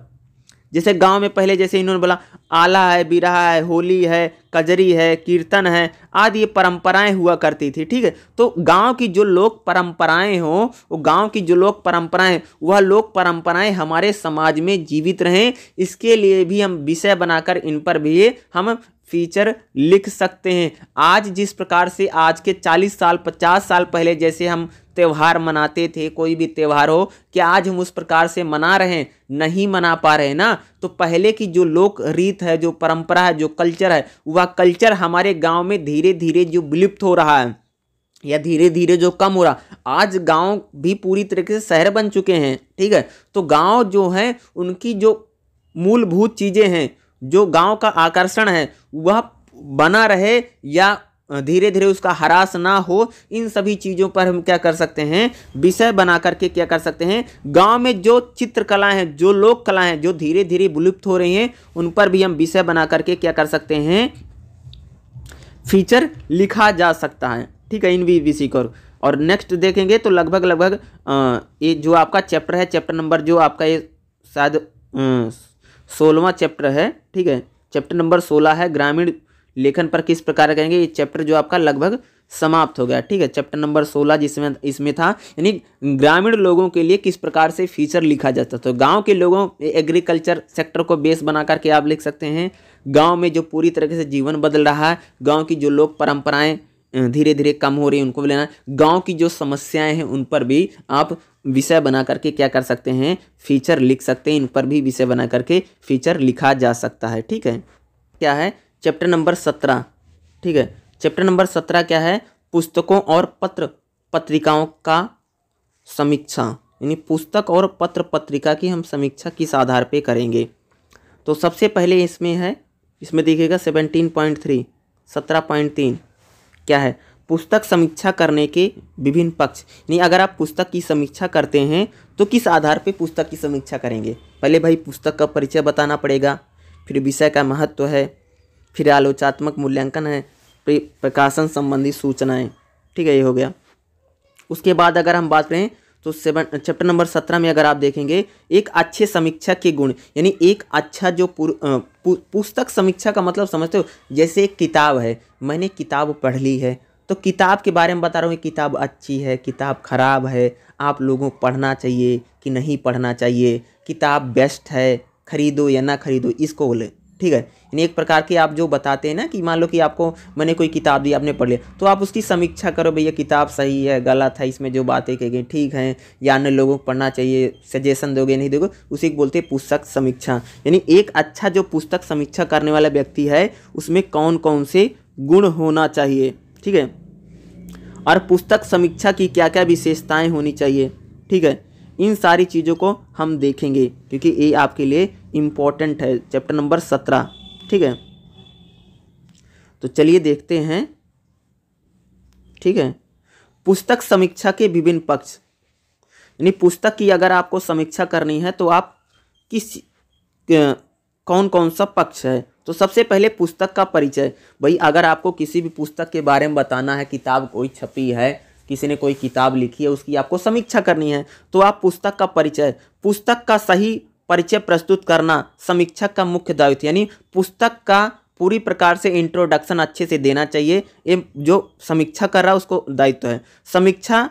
जैसे गांव में पहले जैसे इन्होंने बोला आला है बिरहा है होली है कजरी है कीर्तन है आदि ये परंपराएं हुआ करती थी ठीक है तो गांव की जो लोक परंपराएं हों वो गांव की जो लोक परंपराएं वह लोक परंपराएं हमारे समाज में जीवित रहें इसके लिए भी हम विषय बनाकर इन पर भी हम फीचर लिख सकते हैं आज जिस प्रकार से आज के 40 साल 50 साल पहले जैसे हम त्यौहार मनाते थे कोई भी त्यौहार हो क्या आज हम उस प्रकार से मना रहे हैं नहीं मना पा रहे ना तो पहले की जो लोक रीत है जो परंपरा है जो कल्चर है वह कल्चर हमारे गाँव में धीरे धीरे जो विलुप्त हो रहा है या धीरे धीरे जो कम हो रहा आज गांव भी पूरी तरीके से शहर बन चुके हैं ठीक है तो गाँव जो है उनकी जो मूलभूत चीज़ें हैं जो गाँव का आकर्षण है वह बना रहे या धीरे धीरे उसका हरास ना हो इन सभी चीज़ों पर हम क्या कर सकते हैं विषय बना करके क्या कर सकते हैं गांव में जो चित्रकला हैं जो लोक कला हैं जो धीरे धीरे विलुप्त हो रही हैं उन पर भी हम विषय बना करके क्या कर सकते हैं फीचर लिखा जा सकता है ठीक है इन वी विषय सी और नेक्स्ट देखेंगे तो लगभग लगभग ये जो आपका चैप्टर है चैप्टर नंबर जो आपका ये शायद सोलहवा चैप्टर है ठीक है चैप्टर नंबर सोलह है ग्रामीण लेखन पर किस प्रकार करेंगे ये चैप्टर जो आपका लगभग समाप्त हो गया ठीक है चैप्टर नंबर सोलह जिसमें इसमें था यानी ग्रामीण लोगों के लिए किस प्रकार से फीचर लिखा जाता तो गांव के लोगों एग्रीकल्चर सेक्टर को बेस बना करके आप लिख सकते हैं गांव में जो पूरी तरीके से जीवन बदल रहा है गांव की जो लोक परंपराएं धीरे धीरे कम हो रही है उनको भी लेना गाँव की जो समस्याएँ हैं उन पर भी आप विषय बना करके क्या कर सकते हैं फीचर लिख सकते हैं इन पर भी विषय बना करके फीचर लिखा जा सकता है ठीक है क्या है चैप्टर नंबर सत्रह ठीक है चैप्टर नंबर सत्रह क्या है पुस्तकों और पत्र पत्रिकाओं का समीक्षा यानी पुस्तक और पत्र पत्रिका की हम समीक्षा किस आधार पे करेंगे तो सबसे पहले इसमें है इसमें देखिएगा सेवनटीन पॉइंट थ्री सत्रह पॉइंट तीन क्या है पुस्तक समीक्षा करने के विभिन्न पक्ष यानी अगर आप पुस्तक की समीक्षा करते हैं तो किस आधार पे पुस्तक की समीक्षा करेंगे पहले भाई पुस्तक का परिचय बताना पड़ेगा फिर विषय का महत्व है फिर आलोचनात्मक मूल्यांकन है प्रकाशन संबंधी सूचनाएं ठीक है ये हो गया उसके बाद अगर हम बात करें तो सेवन चैप्टर नंबर सत्रह में अगर आप देखेंगे एक अच्छे समीक्षा के गुण यानी एक अच्छा जो पुस्तक समीक्षा का मतलब समझते हो जैसे एक किताब है मैंने किताब पढ़ ली है तो किताब के बारे में बता रहा हूँ किताब अच्छी है किताब ख़राब है आप लोगों को पढ़ना चाहिए कि नहीं पढ़ना चाहिए किताब बेस्ट है खरीदो या ना खरीदो इसको बोले ठीक है यानी एक प्रकार के आप जो बताते हैं ना कि मान लो कि आपको मैंने कोई किताब दी आपने पढ़ लिया तो आप उसकी समीक्षा करो भैया किताब सही है गलत है इसमें जो बातें कह गई ठीक हैं या अन्य लोगों को पढ़ना चाहिए सजेशन दोगे नहीं दोगे उसी को बोलते हैं पुस्तक समीक्षा यानी एक अच्छा जो पुस्तक समीक्षा करने वाला व्यक्ति है उसमें कौन कौन से गुण होना चाहिए ठीक है और पुस्तक समीक्षा की क्या क्या विशेषताएँ होनी चाहिए ठीक है इन सारी चीज़ों को हम देखेंगे क्योंकि ये आपके लिए इम्पॉर्टेंट है चैप्टर नंबर सत्रह ठीक है तो चलिए देखते हैं ठीक है पुस्तक समीक्षा के विभिन्न पक्ष यानी पुस्तक की अगर आपको समीक्षा करनी है तो आप किस कौन कौन सा पक्ष है तो सबसे पहले पुस्तक का परिचय भाई अगर आपको किसी भी पुस्तक के बारे में बताना है किताब कोई छपी है किसी ने कोई किताब लिखी है उसकी आपको समीक्षा करनी है तो आप पुस्तक का परिचय पुस्तक का सही परिचय प्रस्तुत करना समीक्षक का मुख्य दायित्व यानी पुस्तक का पूरी प्रकार से इंट्रोडक्शन अच्छे से देना चाहिए ये जो समीक्षा कर रहा है उसको दायित्व है समीक्षा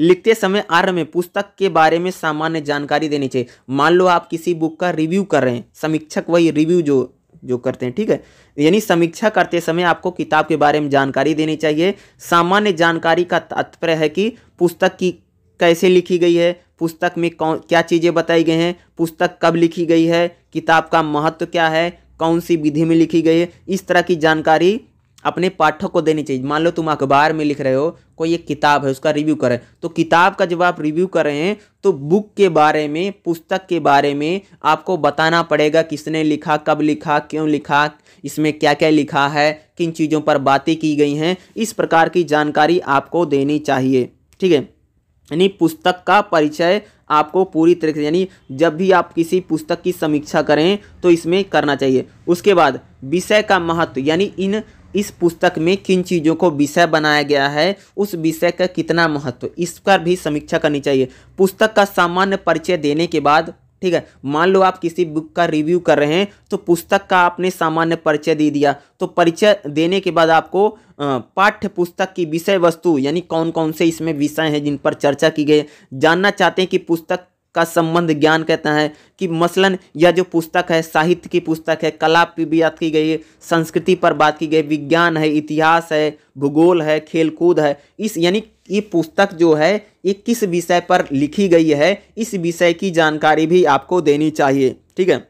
लिखते समय आर्म में पुस्तक के बारे में सामान्य जानकारी देनी चाहिए मान लो आप किसी बुक का रिव्यू कर रहे हैं समीक्षक वही रिव्यू जो जो करते हैं ठीक है यानी समीक्षा करते समय आपको किताब के बारे में जानकारी देनी चाहिए सामान्य जानकारी का तात्पर्य है कि पुस्तक की कैसे लिखी गई है पुस्तक में कौन क्या चीज़ें बताई गई हैं पुस्तक कब लिखी गई है किताब का महत्व क्या है कौन सी विधि में लिखी गई है इस तरह की जानकारी अपने पाठक को देनी चाहिए मान लो तुम अखबार में लिख रहे हो कोई एक किताब है उसका रिव्यू करें तो किताब का जब आप रिव्यू कर रहे हैं तो बुक के बारे में पुस्तक के बारे में आपको बताना पड़ेगा किसने लिखा कब लिखा क्यों लिखा इसमें क्या क्या लिखा है किन चीज़ों पर बातें की गई हैं इस प्रकार की जानकारी आपको देनी चाहिए ठीक है यानी पुस्तक का परिचय आपको पूरी तरह से यानी जब भी आप किसी पुस्तक की समीक्षा करें तो इसमें करना चाहिए उसके बाद विषय का महत्व यानी इन इस पुस्तक में किन चीज़ों को विषय बनाया गया है उस विषय का कितना महत्व इस पर भी समीक्षा करनी चाहिए पुस्तक का सामान्य परिचय देने के बाद ठीक है मान लो आप किसी बुक का रिव्यू कर रहे हैं तो पुस्तक का आपने सामान्य परिचय दे दिया तो परिचय देने के बाद आपको पाठ्य पुस्तक की विषय वस्तु यानी कौन कौन से इसमें विषय हैं जिन पर चर्चा की गई जानना चाहते हैं कि पुस्तक का संबंध ज्ञान कहता है कि मसलन यह जो पुस्तक है साहित्य की पुस्तक है कला पर भी बात की गई है संस्कृति पर बात की गई विज्ञान है इतिहास है भूगोल है खेलकूद है इस यानी ये पुस्तक जो है ये किस विषय पर लिखी गई है इस विषय की जानकारी भी आपको देनी चाहिए ठीक है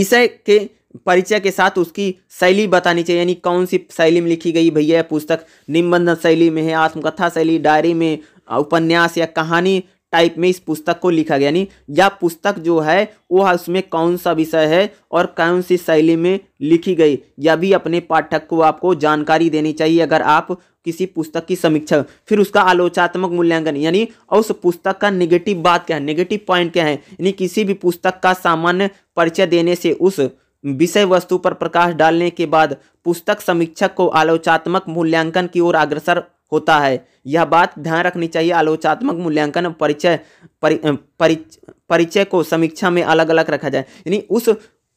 विषय के परिचय के साथ उसकी शैली बतानी चाहिए यानी कौन सी शैली में लिखी गई भैया पुस्तक निबंधन शैली में है आत्मकथा शैली डायरी में उपन्यास या कहानी टाइप में इस पुस्तक को लिखा गया यानी यह पुस्तक जो है वो उसमें कौन सा विषय है और कौन सी शैली में लिखी गई यह भी अपने पाठक को आपको जानकारी देनी चाहिए अगर आप किसी पुस्तक की समीक्षा फिर उसका आलोचनात्मक मूल्यांकन यानी उस पुस्तक का निगेटिव बात क्या है निगेटिव पॉइंट क्या है यानी किसी भी पुस्तक का सामान्य परिचय देने से उस विषय वस्तु पर प्रकाश डालने के बाद पुस्तक समीक्षक को आलोचनात्मक मूल्यांकन की ओर अग्रसर होता है यह बात ध्यान रखनी चाहिए आलोचनात्मक मूल्यांकन परिचय परि, परिचय को समीक्षा में अलग अलग रखा जाए यानी उस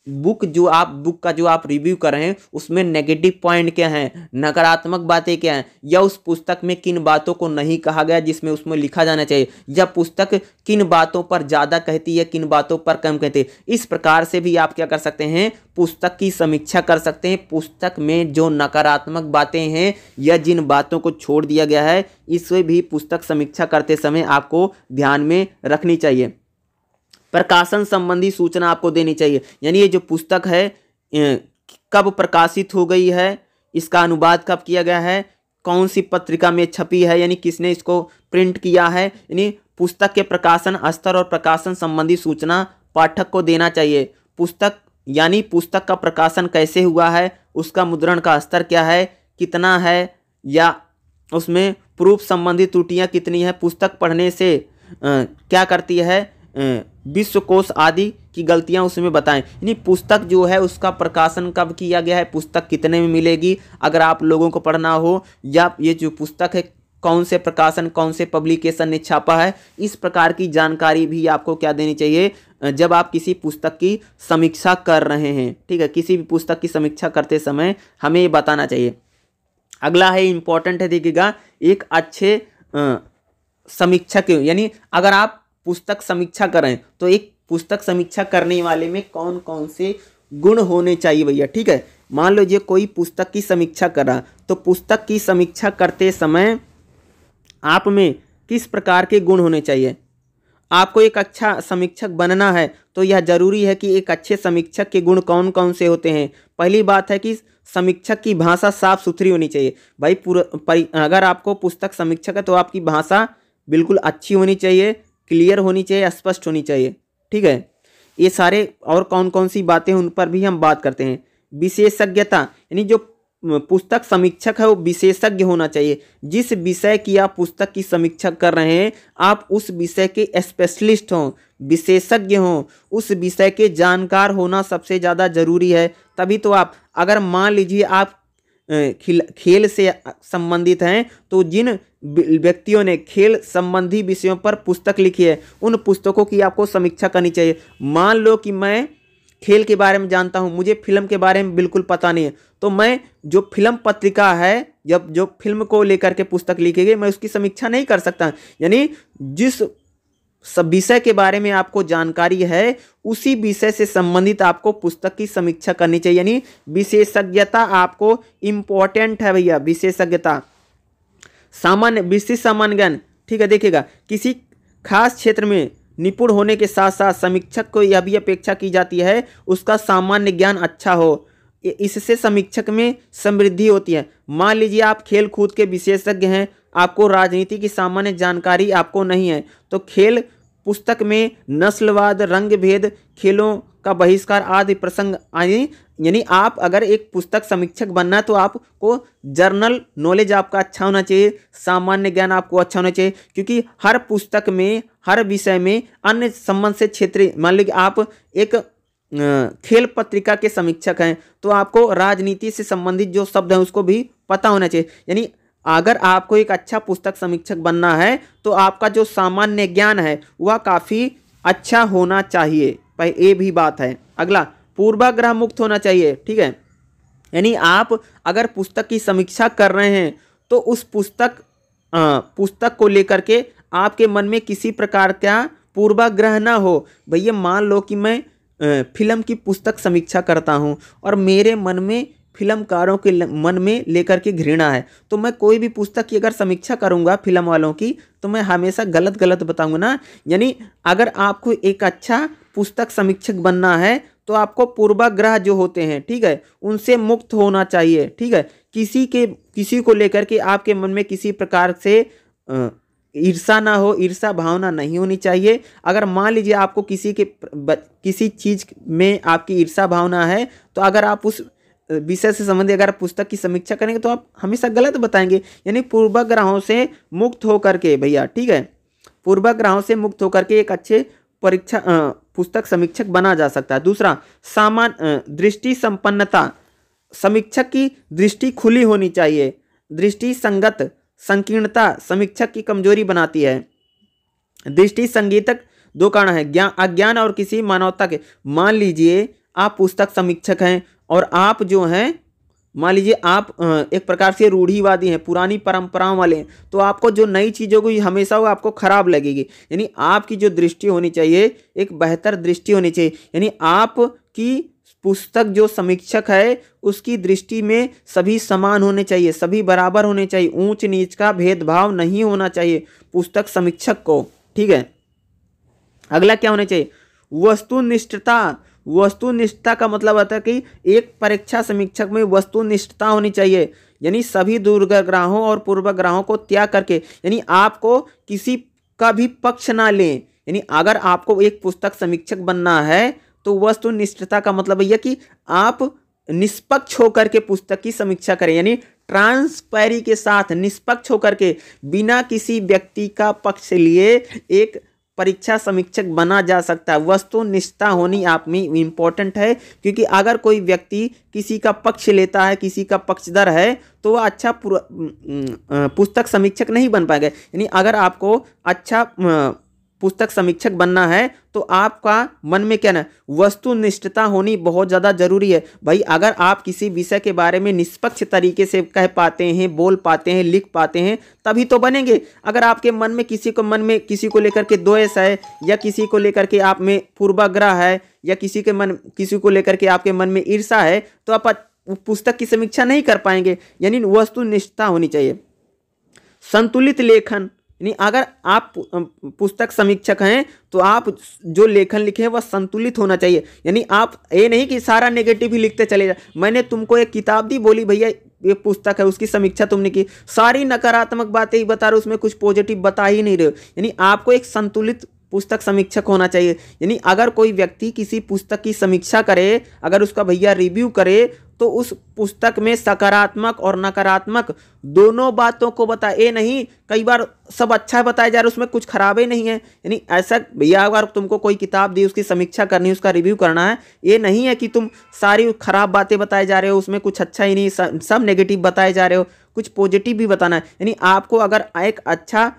बुक जो आप बुक का जो आप रिव्यू कर रहे हैं उसमें नेगेटिव पॉइंट क्या हैं नकारात्मक बातें क्या हैं या उस पुस्तक में किन बातों को नहीं कहा गया जिसमें उसमें लिखा जाना चाहिए या पुस्तक किन बातों पर ज़्यादा कहती है किन बातों पर कम कहती है इस प्रकार से भी आप क्या कर सकते हैं पुस्तक की समीक्षा कर सकते हैं पुस्तक में जो नकारात्मक बातें हैं या जिन बातों को छोड़ दिया गया है इसे भी पुस्तक समीक्षा करते समय आपको ध्यान में रखनी चाहिए प्रकाशन संबंधी सूचना आपको देनी चाहिए यानी ये जो पुस्तक है कब प्रकाशित हो गई है इसका अनुवाद कब किया गया है कौन सी पत्रिका में छपी है यानी किसने इसको प्रिंट किया है यानी पुस्तक के प्रकाशन स्तर और प्रकाशन संबंधी सूचना पाठक को देना चाहिए पुस्तक यानी पुस्तक का प्रकाशन कैसे हुआ है उसका मुद्रण का स्तर क्या है कितना है या उसमें प्रूफ संबंधी त्रुटियां कितनी है पुस्तक पढ़ने से आ, क्या करती है आ, विश्वकोश आदि की गलतियां उसमें बताएं यानी पुस्तक जो है उसका प्रकाशन कब किया गया है पुस्तक कितने में मिलेगी अगर आप लोगों को पढ़ना हो या ये जो पुस्तक है कौन से प्रकाशन कौन से पब्लिकेशन ने छापा है इस प्रकार की जानकारी भी आपको क्या देनी चाहिए जब आप किसी पुस्तक की समीक्षा कर रहे हैं ठीक है किसी भी पुस्तक की समीक्षा करते समय हमें ये बताना चाहिए अगला है इम्पोर्टेंट है देखिएगा एक अच्छे समीक्षक यानी अगर आप पुस्तक समीक्षा करें तो एक पुस्तक समीक्षा करने वाले में कौन कौन से गुण होने चाहिए भैया ठीक है मान ये कोई पुस्तक की समीक्षा कर रहा तो पुस्तक की समीक्षा करते समय आप में किस प्रकार के गुण होने चाहिए आपको एक अच्छा समीक्षक बनना है तो यह जरूरी है कि एक अच्छे समीक्षक के गुण कौन कौन से होते हैं पहली बात है कि समीक्षक की भाषा साफ सुथरी होनी चाहिए भाई पूरा अगर आपको पुस्तक समीक्षक है तो आपकी भाषा बिल्कुल अच्छी होनी चाहिए क्लियर होनी चाहिए स्पष्ट होनी चाहिए ठीक है ये सारे और कौन कौन सी बातें उन पर भी हम बात करते हैं विशेषज्ञता यानी जो पुस्तक समीक्षक है वो विशेषज्ञ होना चाहिए जिस विषय की आप पुस्तक की समीक्षा कर रहे हैं आप उस विषय के स्पेशलिस्ट हों विशेषज्ञ हों उस विषय के जानकार होना सबसे ज़्यादा जरूरी है तभी तो आप अगर मान लीजिए आप खिल खेल से संबंधित हैं तो जिन व्यक्तियों ने खेल संबंधी विषयों पर पुस्तक लिखी है उन पुस्तकों की आपको समीक्षा करनी चाहिए मान लो कि मैं खेल के बारे में जानता हूँ मुझे फिल्म के बारे में बिल्कुल पता नहीं है तो मैं जो फिल्म पत्रिका है जब जो फिल्म को लेकर के पुस्तक लिखी गई मैं उसकी समीक्षा नहीं कर सकता यानी जिस सब विषय के बारे में आपको जानकारी है उसी विषय से संबंधित आपको पुस्तक की समीक्षा करनी चाहिए यानी विशेषज्ञता आपको इम्पोर्टेंट है भैया विशेषज्ञता सामान्य विशिष्ट सामान्य ज्ञान ठीक है देखिएगा किसी खास क्षेत्र में निपुण होने के साथ साथ समीक्षक को यह भी अपेक्षा की जाती है उसका सामान्य ज्ञान अच्छा हो इससे समीक्षक में समृद्धि होती है मान लीजिए आप खेल कूद के विशेषज्ञ हैं आपको राजनीति की सामान्य जानकारी आपको नहीं है तो खेल पुस्तक में नस्लवाद रंग भेद खेलों का बहिष्कार आदि प्रसंग आए यानी आप अगर एक पुस्तक समीक्षक बनना तो आपको जर्नल नॉलेज आपका अच्छा होना चाहिए सामान्य ज्ञान आपको अच्छा होना चाहिए क्योंकि हर पुस्तक में हर विषय में अन्य संबंध से क्षेत्र मान लीजिए आप एक खेल पत्रिका के समीक्षक हैं तो आपको राजनीति से संबंधित जो शब्द हैं उसको भी पता होना चाहिए यानी अगर आपको एक अच्छा पुस्तक समीक्षक बनना है तो आपका जो सामान्य ज्ञान है वह काफ़ी अच्छा होना चाहिए भाई ये भी बात है अगला पूर्वाग्रह मुक्त होना चाहिए ठीक है यानी आप अगर पुस्तक की समीक्षा कर रहे हैं तो उस पुस्तक आ, पुस्तक को लेकर के आपके मन में किसी प्रकार का पूर्वाग्रह ना हो भैया मान लो कि मैं फिल्म की पुस्तक समीक्षा करता हूँ और मेरे मन में फिल्मकारों के मन में लेकर के घृणा है तो मैं कोई भी पुस्तक की अगर समीक्षा करूँगा फिल्म वालों की तो मैं हमेशा गलत गलत बताऊँगा ना यानी अगर आपको एक अच्छा पुस्तक समीक्षक बनना है तो आपको पूर्वाग्रह जो होते हैं ठीक है उनसे मुक्त होना चाहिए ठीक है किसी के किसी को लेकर के आपके मन में किसी प्रकार से आ, ईर्षा ना हो ईर्षा भावना नहीं होनी चाहिए अगर मान लीजिए आपको किसी के किसी चीज़ में आपकी ईर्षा भावना है तो अगर आप उस विषय से संबंधित अगर पुस्तक की समीक्षा करेंगे तो आप हमेशा गलत बताएंगे यानी पूर्वाग्रहों से मुक्त होकर के भैया ठीक है पूर्वाग्रहों से मुक्त होकर के एक अच्छे परीक्षा पुस्तक समीक्षक बना जा सकता है दूसरा सामान्य दृष्टि संपन्नता समीक्षक की दृष्टि खुली होनी चाहिए दृष्टि संगत संकीर्णता समीक्षक की कमजोरी बनाती है दृष्टि संगीतक दो कारण है ज्ञान अज्ञान और किसी मानवता के मान लीजिए आप पुस्तक समीक्षक हैं और आप जो हैं मान लीजिए आप एक प्रकार से रूढ़ीवादी हैं पुरानी परंपराओं वाले हैं तो आपको जो नई चीज़ों को हमेशा वो आपको खराब लगेगी यानी आपकी जो दृष्टि होनी चाहिए एक बेहतर दृष्टि होनी चाहिए यानी आपकी पुस्तक जो समीक्षक है उसकी दृष्टि में सभी समान होने चाहिए सभी बराबर होने चाहिए ऊंच नीच का भेदभाव नहीं होना चाहिए पुस्तक समीक्षक को ठीक है अगला क्या होना चाहिए वस्तुनिष्ठता वस्तुनिष्ठता का मतलब होता है कि एक परीक्षा समीक्षक में वस्तुनिष्ठता होनी चाहिए यानी सभी दुर्ग्रहों और पूर्वग्रहों को त्याग करके यानी आपको किसी का भी पक्ष ना लें यानी अगर आपको एक पुस्तक समीक्षक बनना है तो वस्तुनिष्ठता का मतलब यह कि आप निष्पक्ष होकर के पुस्तक की समीक्षा करें यानी ट्रांसपैरी के साथ निष्पक्ष होकर के बिना किसी व्यक्ति का पक्ष लिए एक परीक्षा समीक्षक बना जा सकता है वस्तुनिष्ठता होनी आप में इम्पोर्टेंट है क्योंकि अगर कोई व्यक्ति किसी का पक्ष लेता है किसी का पक्षधर है तो वह अच्छा पुस्तक समीक्षक नहीं बन पाएगा यानी अगर आपको अच्छा पुस्तक समीक्षक बनना है तो आपका मन में क्या ना वस्तुनिष्ठता होनी बहुत ज़्यादा जरूरी है भाई अगर आप किसी विषय के बारे में निष्पक्ष तरीके से कह पाते हैं बोल पाते हैं लिख पाते हैं तभी तो बनेंगे अगर आपके मन में किसी को मन में किसी को लेकर के द्वेष है या किसी को लेकर के आप में पूर्वाग्रह है या किसी के मन किसी को लेकर के आपके मन में ईर्षा है तो आप पुस्तक की समीक्षा नहीं कर पाएंगे यानी वस्तुनिष्ठता होनी चाहिए संतुलित लेखन यानी अगर आप पुस्तक समीक्षक हैं तो आप जो लेखन लिखे हैं वह संतुलित होना चाहिए यानी आप ये नहीं कि सारा नेगेटिव ही लिखते चले जाए मैंने तुमको एक किताब दी बोली भैया ये पुस्तक है उसकी समीक्षा तुमने की सारी नकारात्मक बातें ही बता रहे उसमें कुछ पॉजिटिव बता ही नहीं रहे यानी आपको एक संतुलित पुस्तक समीक्षक होना चाहिए यानी अगर कोई व्यक्ति किसी पुस्तक की समीक्षा करे अगर उसका भैया रिव्यू करे तो उस पुस्तक में सकारात्मक और नकारात्मक दोनों बातों को बता ये नहीं कई बार सब अच्छा बताया जा रहा है उसमें कुछ खराब ही नहीं है यानी ऐसा भैया अगर तुमको कोई किताब दी उसकी समीक्षा करनी उसका रिव्यू करना है ये नहीं है कि तुम सारी खराब बातें बताए जा रहे हो उसमें कुछ अच्छा ही नहीं सब नेगेटिव बताए जा रहे हो कुछ पॉजिटिव भी बताना है यानी आपको अगर एक अच्छा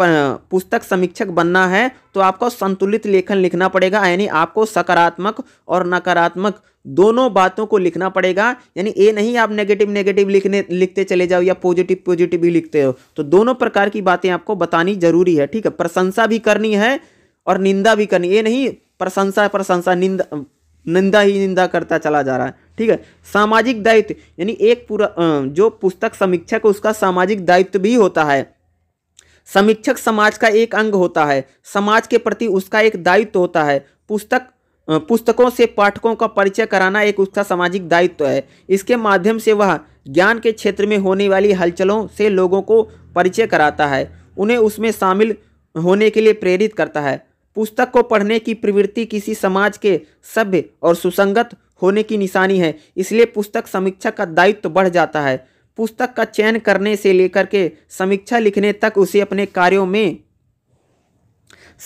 पुस्तक समीक्षक बनना है तो आपको संतुलित लेखन लिखना पड़ेगा यानी आपको सकारात्मक और नकारात्मक दोनों बातों को लिखना पड़ेगा यानी ये नहीं आप नेगेटिव नेगेटिव लिखने लिखते चले जाओ या पॉजिटिव पॉजिटिव ही लिखते हो तो दोनों प्रकार की बातें आपको बतानी जरूरी है ठीक है प्रशंसा भी करनी है और निंदा भी करनी ये नहीं प्रशंसा प्रशंसा निंदा निंदा ही निंदा करता चला जा रहा है ठीक है सामाजिक दायित्व यानी एक पूरा जो पुस्तक समीक्षक उसका सामाजिक दायित्व भी होता है समीक्षक समाज का एक अंग होता है समाज के प्रति उसका एक दायित्व होता है पुस्तक पुस्तकों से पाठकों का परिचय कराना एक उसका सामाजिक दायित्व है इसके माध्यम से वह ज्ञान के क्षेत्र में होने वाली हलचलों से लोगों को परिचय कराता है उन्हें उसमें शामिल होने के लिए प्रेरित करता है पुस्तक को पढ़ने की प्रवृत्ति किसी समाज के सभ्य और सुसंगत होने की निशानी है इसलिए पुस्तक समीक्षा का दायित्व बढ़ जाता है पुस्तक का चयन करने से लेकर के समीक्षा लिखने तक उसे अपने कार्यों में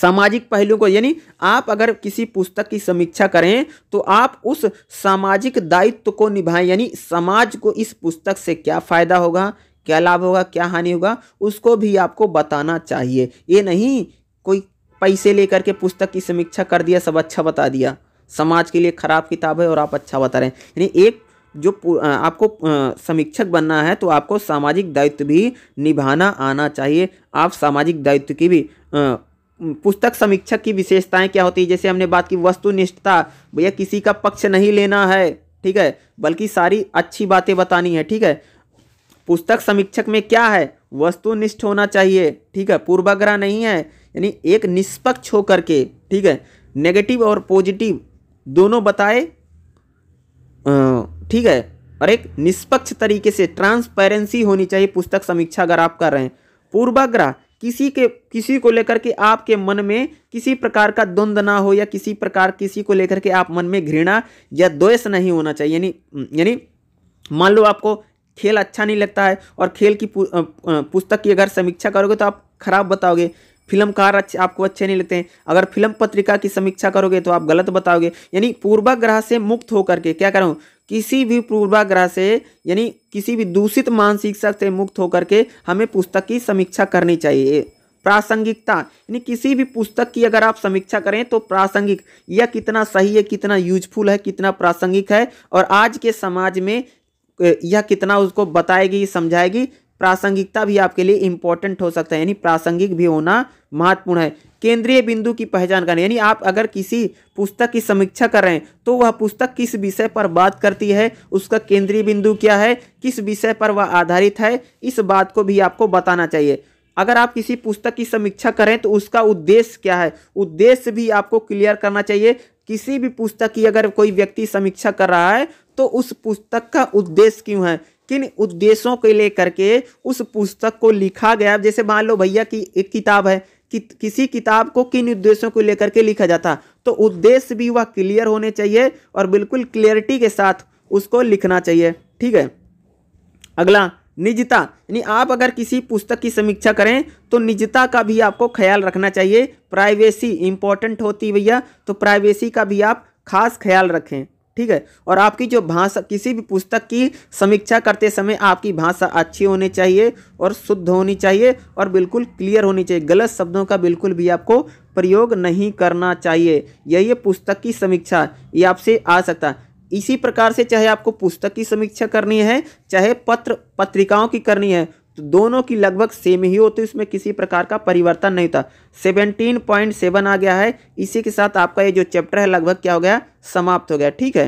सामाजिक पहलुओं को यानी आप अगर किसी पुस्तक की समीक्षा करें तो आप उस सामाजिक दायित्व को निभाएं यानी समाज को इस पुस्तक से क्या फ़ायदा होगा क्या लाभ होगा क्या हानि होगा उसको भी आपको बताना चाहिए ये नहीं कोई पैसे लेकर के पुस्तक की समीक्षा कर दिया सब अच्छा बता दिया समाज के लिए खराब किताब है और आप अच्छा बता रहे हैं यानी एक जो आपको समीक्षक बनना है तो आपको सामाजिक दायित्व भी निभाना आना चाहिए आप सामाजिक दायित्व की भी पुस्तक समीक्षक की विशेषताएं क्या होती है जैसे हमने बात की वस्तुनिष्ठता भैया किसी का पक्ष नहीं लेना है ठीक है बल्कि सारी अच्छी बातें बतानी है ठीक है पुस्तक समीक्षक में क्या है वस्तुनिष्ठ होना चाहिए ठीक है पूर्वाग्रह नहीं है यानी एक निष्पक्ष होकर के ठीक है नेगेटिव और पॉजिटिव दोनों बताए ठीक है और एक निष्पक्ष तरीके से ट्रांसपेरेंसी होनी चाहिए पुस्तक समीक्षा अगर आप कर रहे हैं पूर्वाग्रह किसी के किसी को लेकर के आपके मन में किसी प्रकार का द्वंद्व ना हो या किसी प्रकार किसी को लेकर के आप मन में घृणा या द्वेष नहीं होना चाहिए यानी यानी मान लो आपको खेल अच्छा नहीं लगता है और खेल की पुस्तक की अगर समीक्षा करोगे तो आप खराब बताओगे फिल्मकार अच्छे आपको अच्छे नहीं लगते हैं अगर फिल्म पत्रिका की समीक्षा करोगे तो आप गलत बताओगे यानी पूर्वाग्रह से मुक्त होकर के क्या करूँ किसी भी पूर्वाग्रह से यानी किसी भी दूषित मानसिक शक से मुक्त होकर के हमें पुस्तक की समीक्षा करनी चाहिए प्रासंगिकता यानी किसी भी पुस्तक की अगर आप समीक्षा करें तो प्रासंगिक यह कितना सही है कितना यूजफुल है कितना प्रासंगिक है और आज के समाज में यह कितना उसको बताएगी समझाएगी प्रासंगिकता भी आपके लिए इंपॉर्टेंट हो सकता है यानी प्रासंगिक भी होना महत्वपूर्ण है केंद्रीय बिंदु की पहचान करना यानी आप अगर किसी पुस्तक की समीक्षा कर रहे हैं तो वह पुस्तक किस विषय पर बात करती है उसका केंद्रीय बिंदु क्या है किस विषय पर वह आधारित है इस बात को भी आपको बताना चाहिए अगर आप किसी पुस्तक की समीक्षा करें तो उसका उद्देश्य क्या है उद्देश्य भी आपको क्लियर करना चाहिए किसी भी पुस्तक की अगर कोई व्यक्ति समीक्षा कर रहा है तो उस पुस्तक का उद्देश्य क्यों है किन उद्देश्यों के लेकर के उस पुस्तक को लिखा गया जैसे मान लो भैया की एक किताब है कि, किसी किताब को किन उद्देश्यों को लेकर के लिखा जाता तो उद्देश्य भी वह क्लियर होने चाहिए और बिल्कुल क्लियरिटी के साथ उसको लिखना चाहिए ठीक है अगला निजता यानी आप अगर किसी पुस्तक की समीक्षा करें तो निजता का भी आपको ख्याल रखना चाहिए प्राइवेसी इंपॉर्टेंट होती भैया तो प्राइवेसी का भी आप खास ख्याल रखें ठीक है और आपकी जो भाषा किसी भी पुस्तक की समीक्षा करते समय आपकी भाषा अच्छी होनी चाहिए और शुद्ध होनी चाहिए और बिल्कुल क्लियर होनी चाहिए गलत शब्दों का बिल्कुल भी आपको प्रयोग नहीं करना चाहिए यही पुस्तक की समीक्षा ये आपसे आ सकता है इसी प्रकार से चाहे आपको पुस्तक की समीक्षा करनी है चाहे पत्र पत्रिकाओं की करनी है तो दोनों की लगभग सेम ही होती तो है इसमें किसी प्रकार का परिवर्तन नहीं था सेवनटीन पॉइंट सेवन आ गया है इसी के साथ आपका ये जो चैप्टर है लगभग क्या हो गया समाप्त हो गया ठीक है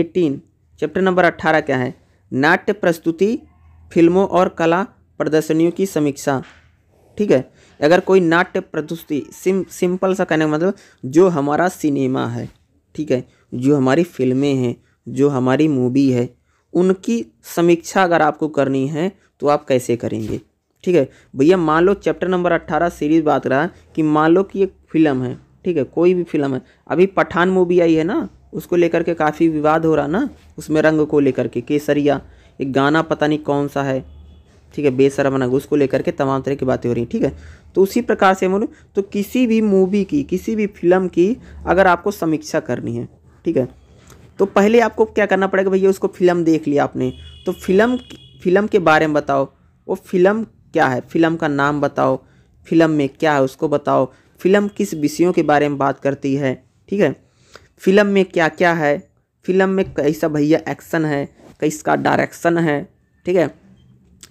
एटीन चैप्टर नंबर अट्ठारह क्या है नाट्य प्रस्तुति फिल्मों और कला प्रदर्शनियों की समीक्षा ठीक है अगर कोई नाट्य प्रस्तुति सिम सिंपल सा कहने का मतलब जो हमारा सिनेमा है ठीक है जो हमारी फिल्में हैं जो हमारी मूवी है उनकी समीक्षा अगर आपको करनी है तो आप कैसे करेंगे ठीक है भैया मान लो चैप्टर नंबर अट्ठारह सीरीज बात रहा कि मान लो कि एक फिल्म है ठीक है कोई भी फिल्म है अभी पठान मूवी आई है ना उसको लेकर के काफ़ी विवाद हो रहा ना उसमें रंग को लेकर के केसरिया एक गाना पता नहीं कौन सा है ठीक है बेसरम रंग उसको लेकर के तमाम तरह की बातें हो रही हैं ठीक है तो उसी प्रकार से बोलूँ तो किसी भी मूवी की किसी भी फिल्म की अगर आपको समीक्षा करनी है ठीक है तो पहले आपको क्या करना पड़ेगा भैया उसको फिल्म देख लिया आपने तो फिल्म फिल्म के बारे में बताओ वो फिल्म क्या है फिल्म का नाम बताओ फिल्म में क्या है उसको बताओ फिल्म किस विषयों के बारे में बात करती है ठीक है फिल्म में क्या क्या है फिल्म में कैसा भैया एक्शन है कैसका डायरेक्शन है ठीक है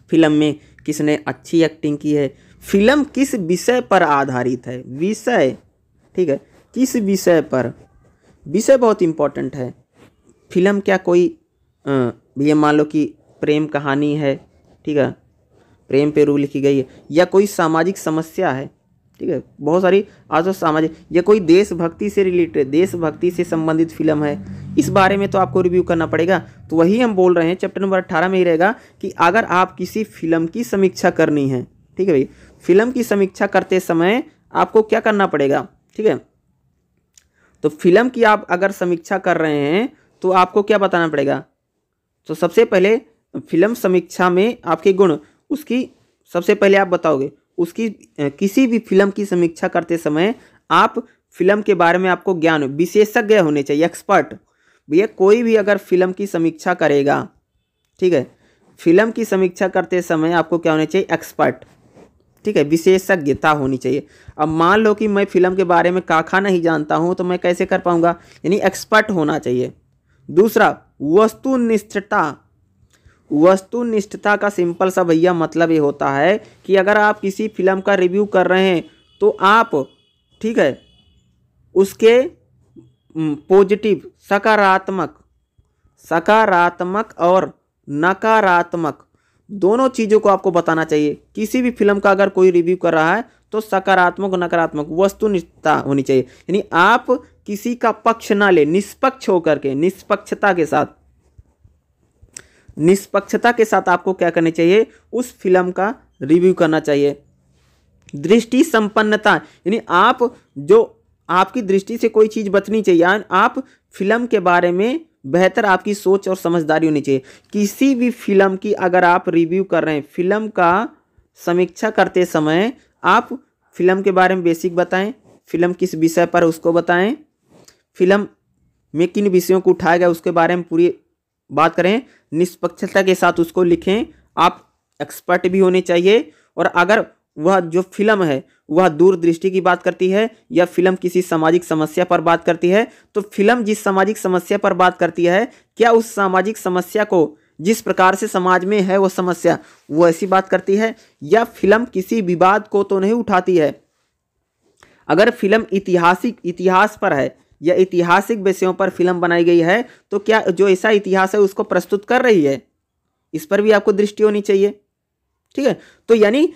फिल्म में किसने अच्छी एक्टिंग की है फिल्म किस विषय पर आधारित है विषय ठीक है किस विषय पर विषय बहुत इम्पोर्टेंट है फिल्म क्या कोई भैया मान लो कि प्रेम कहानी है ठीक है प्रेम पे रू लिखी गई है या कोई सामाजिक समस्या है ठीक है बहुत सारी आज तो सामाजिक या कोई देशभक्ति से रिलेटेड देशभक्ति से संबंधित फिल्म है इस बारे में तो आपको रिव्यू करना पड़ेगा तो वही हम बोल रहे हैं चैप्टर नंबर अट्ठारह में ही रहेगा कि अगर आप किसी फिल्म की समीक्षा करनी है ठीक है भाई फिल्म की समीक्षा करते समय आपको क्या करना पड़ेगा ठीक है तो फिल्म की आप अगर समीक्षा कर रहे हैं तो आपको क्या बताना पड़ेगा तो सबसे पहले फिल्म समीक्षा में आपके गुण उसकी सबसे पहले आप बताओगे उसकी किसी भी फिल्म की समीक्षा करते समय आप फिल्म के बारे में आपको ज्ञान विशेषज्ञ होने चाहिए एक्सपर्ट भैया कोई भी अगर फिल्म की समीक्षा करेगा ठीक है फिल्म की समीक्षा करते समय आपको क्या होना चाहिए एक्सपर्ट ठीक है विशेषज्ञता होनी चाहिए अब मान लो कि मैं फिल्म के बारे में काखा नहीं जानता हूँ तो मैं कैसे कर पाऊँगा यानी एक्सपर्ट होना चाहिए दूसरा वस्तुनिष्ठता वस्तुनिष्ठता का सिंपल सा भैया मतलब ये होता है कि अगर आप किसी फिल्म का रिव्यू कर रहे हैं तो आप ठीक है उसके पॉजिटिव सकारात्मक सकारात्मक और नकारात्मक दोनों चीज़ों को आपको बताना चाहिए किसी भी फिल्म का अगर कोई रिव्यू कर रहा है तो सकारात्मक नकारात्मक वस्तुनिष्ठता होनी चाहिए यानी आप किसी का पक्ष ना ले निष्पक्ष होकर के निष्पक्षता के साथ निष्पक्षता के साथ आपको क्या करना चाहिए उस फिल्म का रिव्यू करना चाहिए दृष्टि संपन्नता यानी आप जो आपकी दृष्टि से कोई चीज़ बचनी चाहिए आप फिल्म के बारे में बेहतर आपकी सोच और समझदारी होनी चाहिए किसी भी फिल्म की अगर आप रिव्यू कर रहे हैं फिल्म का समीक्षा करते समय आप फिल्म के बारे में बेसिक बताएं फिल्म किस विषय पर उसको बताएं फिल्म में किन विषयों को उठाया गया उसके बारे में पूरी बात करें निष्पक्षता के साथ उसको लिखें आप एक्सपर्ट भी होने चाहिए और अगर वह जो फिल्म है वह दूरदृष्टि की बात करती है या फिल्म किसी सामाजिक समस्या पर बात करती है तो फिल्म जिस सामाजिक समस्या पर बात करती है क्या उस सामाजिक समस्या को जिस प्रकार से समाज में है वो समस्या वो ऐसी बात करती है या फिल्म किसी विवाद को तो नहीं उठाती है अगर फिल्म ऐतिहासिक इतिहास पर है या ऐतिहासिक विषयों पर फिल्म बनाई गई है तो क्या जो ऐसा इतिहास है उसको प्रस्तुत कर रही है इस पर भी आपको दृष्टि होनी चाहिए ठीक है तो यानी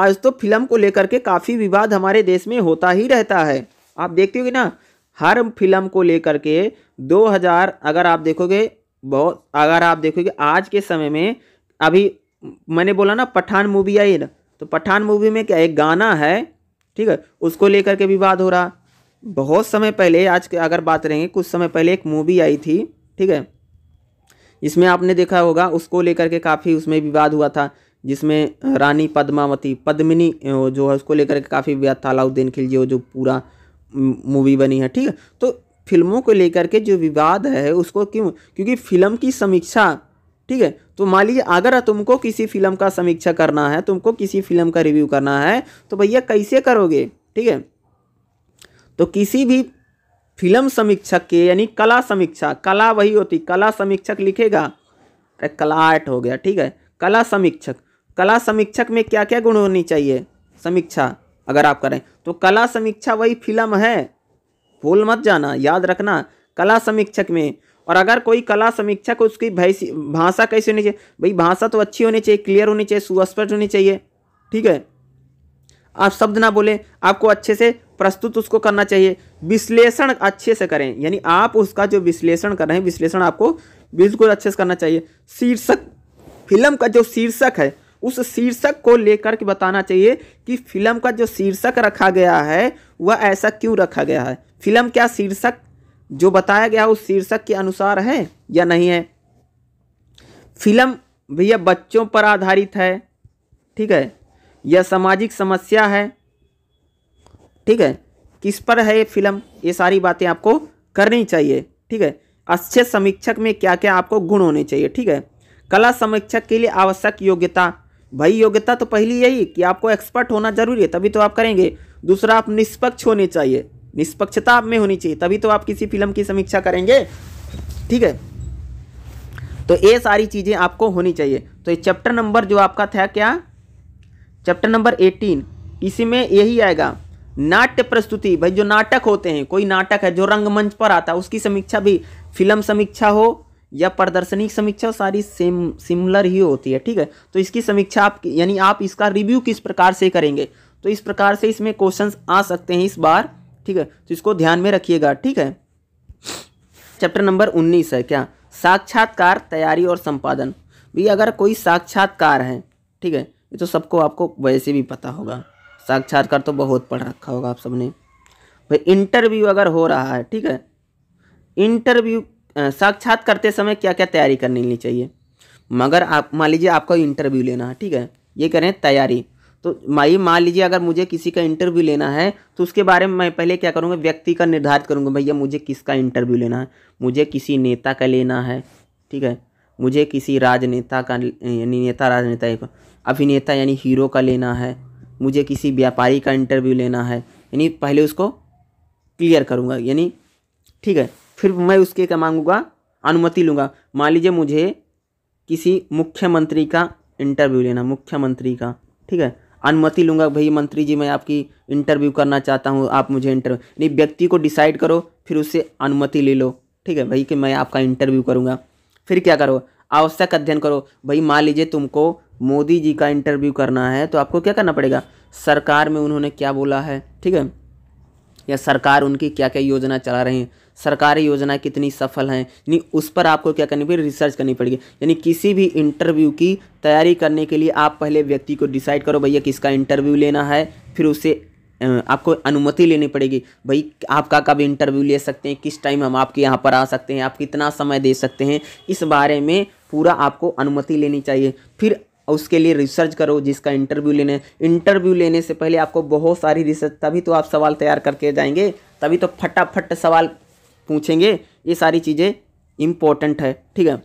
आज तो फिल्म को लेकर के काफ़ी विवाद हमारे देश में होता ही रहता है आप देखते हो कि ना हर फिल्म को लेकर के 2000 अगर आप देखोगे बहुत अगर आप देखोगे आज के समय में अभी मैंने बोला ना पठान मूवी आई ना तो पठान मूवी में क्या एक गाना है ठीक है उसको लेकर के विवाद हो रहा बहुत समय पहले आज के अगर बात करेंगे कुछ समय पहले एक मूवी आई थी ठीक है इसमें आपने देखा होगा उसको लेकर के काफ़ी उसमें विवाद हुआ था जिसमें रानी पद्मावती पद्मिनी जो है उसको लेकर के काफ़ी विवाद था अलाउद्दीन खिलजी जो पूरा मूवी बनी है ठीक है तो फिल्मों को लेकर के जो विवाद है उसको क्यों क्योंकि फिल्म की समीक्षा ठीक है तो मान लीजिए अगर तुमको किसी फिल्म का समीक्षा करना है तुमको किसी फिल्म का रिव्यू करना है तो भैया कैसे करोगे ठीक है तो किसी भी फिल्म समीक्षक के यानी कला समीक्षा कला वही होती कला समीक्षक लिखेगा अरे कला आर्ट हो गया ठीक है कला समीक्षक कला समीक्षक में क्या क्या गुण होनी चाहिए समीक्षा अगर आप करें तो कला समीक्षा वही फिल्म है भूल मत जाना याद रखना कला समीक्षक में और अगर कोई कला समीक्षक उसकी भैसी भाषा कैसी होनी चाहिए भाई भाषा तो अच्छी होनी चाहिए क्लियर होनी चाहिए सुस्पष्ट होनी चाहिए ठीक है आप शब्द ना बोले आपको अच्छे से प्रस्तुत उसको करना चाहिए विश्लेषण अच्छे से करें यानी आप उसका जो विश्लेषण कर रहे हैं विश्लेषण आपको बिल्कुल अच्छे से करना चाहिए शीर्षक फिल्म का जो शीर्षक है उस शीर्षक को लेकर के बताना चाहिए कि फिल्म का जो शीर्षक रखा गया है वह ऐसा क्यों रखा गया है फिल्म क्या शीर्षक जो बताया गया उस शीर्षक के अनुसार है या नहीं है फिल्म भैया बच्चों पर आधारित है ठीक है यह सामाजिक समस्या है ठीक है किस पर है ये फिल्म ये सारी बातें आपको करनी चाहिए ठीक है अच्छे समीक्षक में क्या क्या आपको गुण होने चाहिए ठीक है कला समीक्षक के लिए आवश्यक योग्यता भाई योग्यता तो पहली यही कि आपको एक्सपर्ट होना जरूरी है तभी तो आप करेंगे दूसरा आप निष्पक्ष होने चाहिए निष्पक्षता आप में होनी चाहिए तभी तो आप किसी फिल्म की समीक्षा करेंगे ठीक है तो ये सारी चीज़ें आपको होनी चाहिए तो ये चैप्टर नंबर जो आपका था क्या चैप्टर नंबर एटीन इसी में यही आएगा नाट्य प्रस्तुति भाई जो नाटक होते हैं कोई नाटक है जो रंगमंच पर आता है उसकी समीक्षा भी फिल्म समीक्षा हो या प्रदर्शनी समीक्षा हो सारी सेम सिमिलर ही होती है ठीक है तो इसकी समीक्षा आप यानी आप इसका रिव्यू किस प्रकार से करेंगे तो इस प्रकार से इसमें क्वेश्चन आ सकते हैं इस बार ठीक है तो इसको ध्यान में रखिएगा ठीक है चैप्टर नंबर उन्नीस है क्या साक्षात्कार तैयारी और संपादन भी अगर कोई साक्षात्कार है ठीक है ये तो सबको आपको वैसे भी पता होगा साक्षात्कार तो बहुत पढ़ रखा होगा आप सबने भाई इंटरव्यू अगर हो रहा है ठीक है इंटरव्यू साक्षात करते समय क्या क्या तैयारी करनी चाहिए मगर आप मान लीजिए आपका इंटरव्यू लेना है ठीक है ये करें तैयारी तो माई मान लीजिए अगर मुझे किसी का इंटरव्यू लेना है तो उसके बारे में मैं पहले क्या करूँगा व्यक्ति का निर्धारित करूँगा भैया मुझे किसका इंटरव्यू लेना है मुझे किसी नेता का लेना है ठीक है मुझे किसी राजनेता का यानी नेता राजनेता अभिनेता यानी हीरो का लेना है मुझे किसी व्यापारी का इंटरव्यू लेना है यानी पहले उसको क्लियर करूँगा यानी ठीक है फिर मैं उसके क्या मांगूँगा अनुमति लूँगा मान लीजिए मुझे किसी मुख्यमंत्री का इंटरव्यू लेना मुख्यमंत्री का ठीक है अनुमति लूँगा भाई मंत्री जी मैं आपकी इंटरव्यू करना चाहता हूँ आप मुझे इंटरव्यू यानी व्यक्ति को डिसाइड करो फिर उससे अनुमति ले लो ठीक है भाई कि मैं आपका इंटरव्यू करूँगा फिर क्या करो आवश्यक अध्ययन करो भाई मान लीजिए तुमको मोदी जी का इंटरव्यू करना है तो आपको क्या करना पड़ेगा सरकार में उन्होंने क्या बोला है ठीक है या सरकार उनकी क्या क्या योजना चला रही है सरकारी योजना कितनी सफल हैं यानी उस पर आपको क्या करनी पड़ेगी रिसर्च करनी पड़ेगी यानी किसी भी इंटरव्यू की तैयारी करने के लिए आप पहले व्यक्ति को डिसाइड करो भैया किसका इंटरव्यू लेना है फिर उसे आपको अनुमति लेनी पड़ेगी भाई आपका कब इंटरव्यू ले सकते हैं किस टाइम हम आपके यहाँ पर आ सकते हैं आप कितना समय दे सकते हैं इस बारे में पूरा आपको अनुमति लेनी चाहिए फिर उसके लिए रिसर्च करो जिसका इंटरव्यू लेने इंटरव्यू लेने से पहले आपको बहुत सारी रिसर्च तभी तो आप सवाल तैयार करके जाएंगे तभी तो फटाफट सवाल पूछेंगे ये सारी चीज़ें इम्पोर्टेंट है ठीक है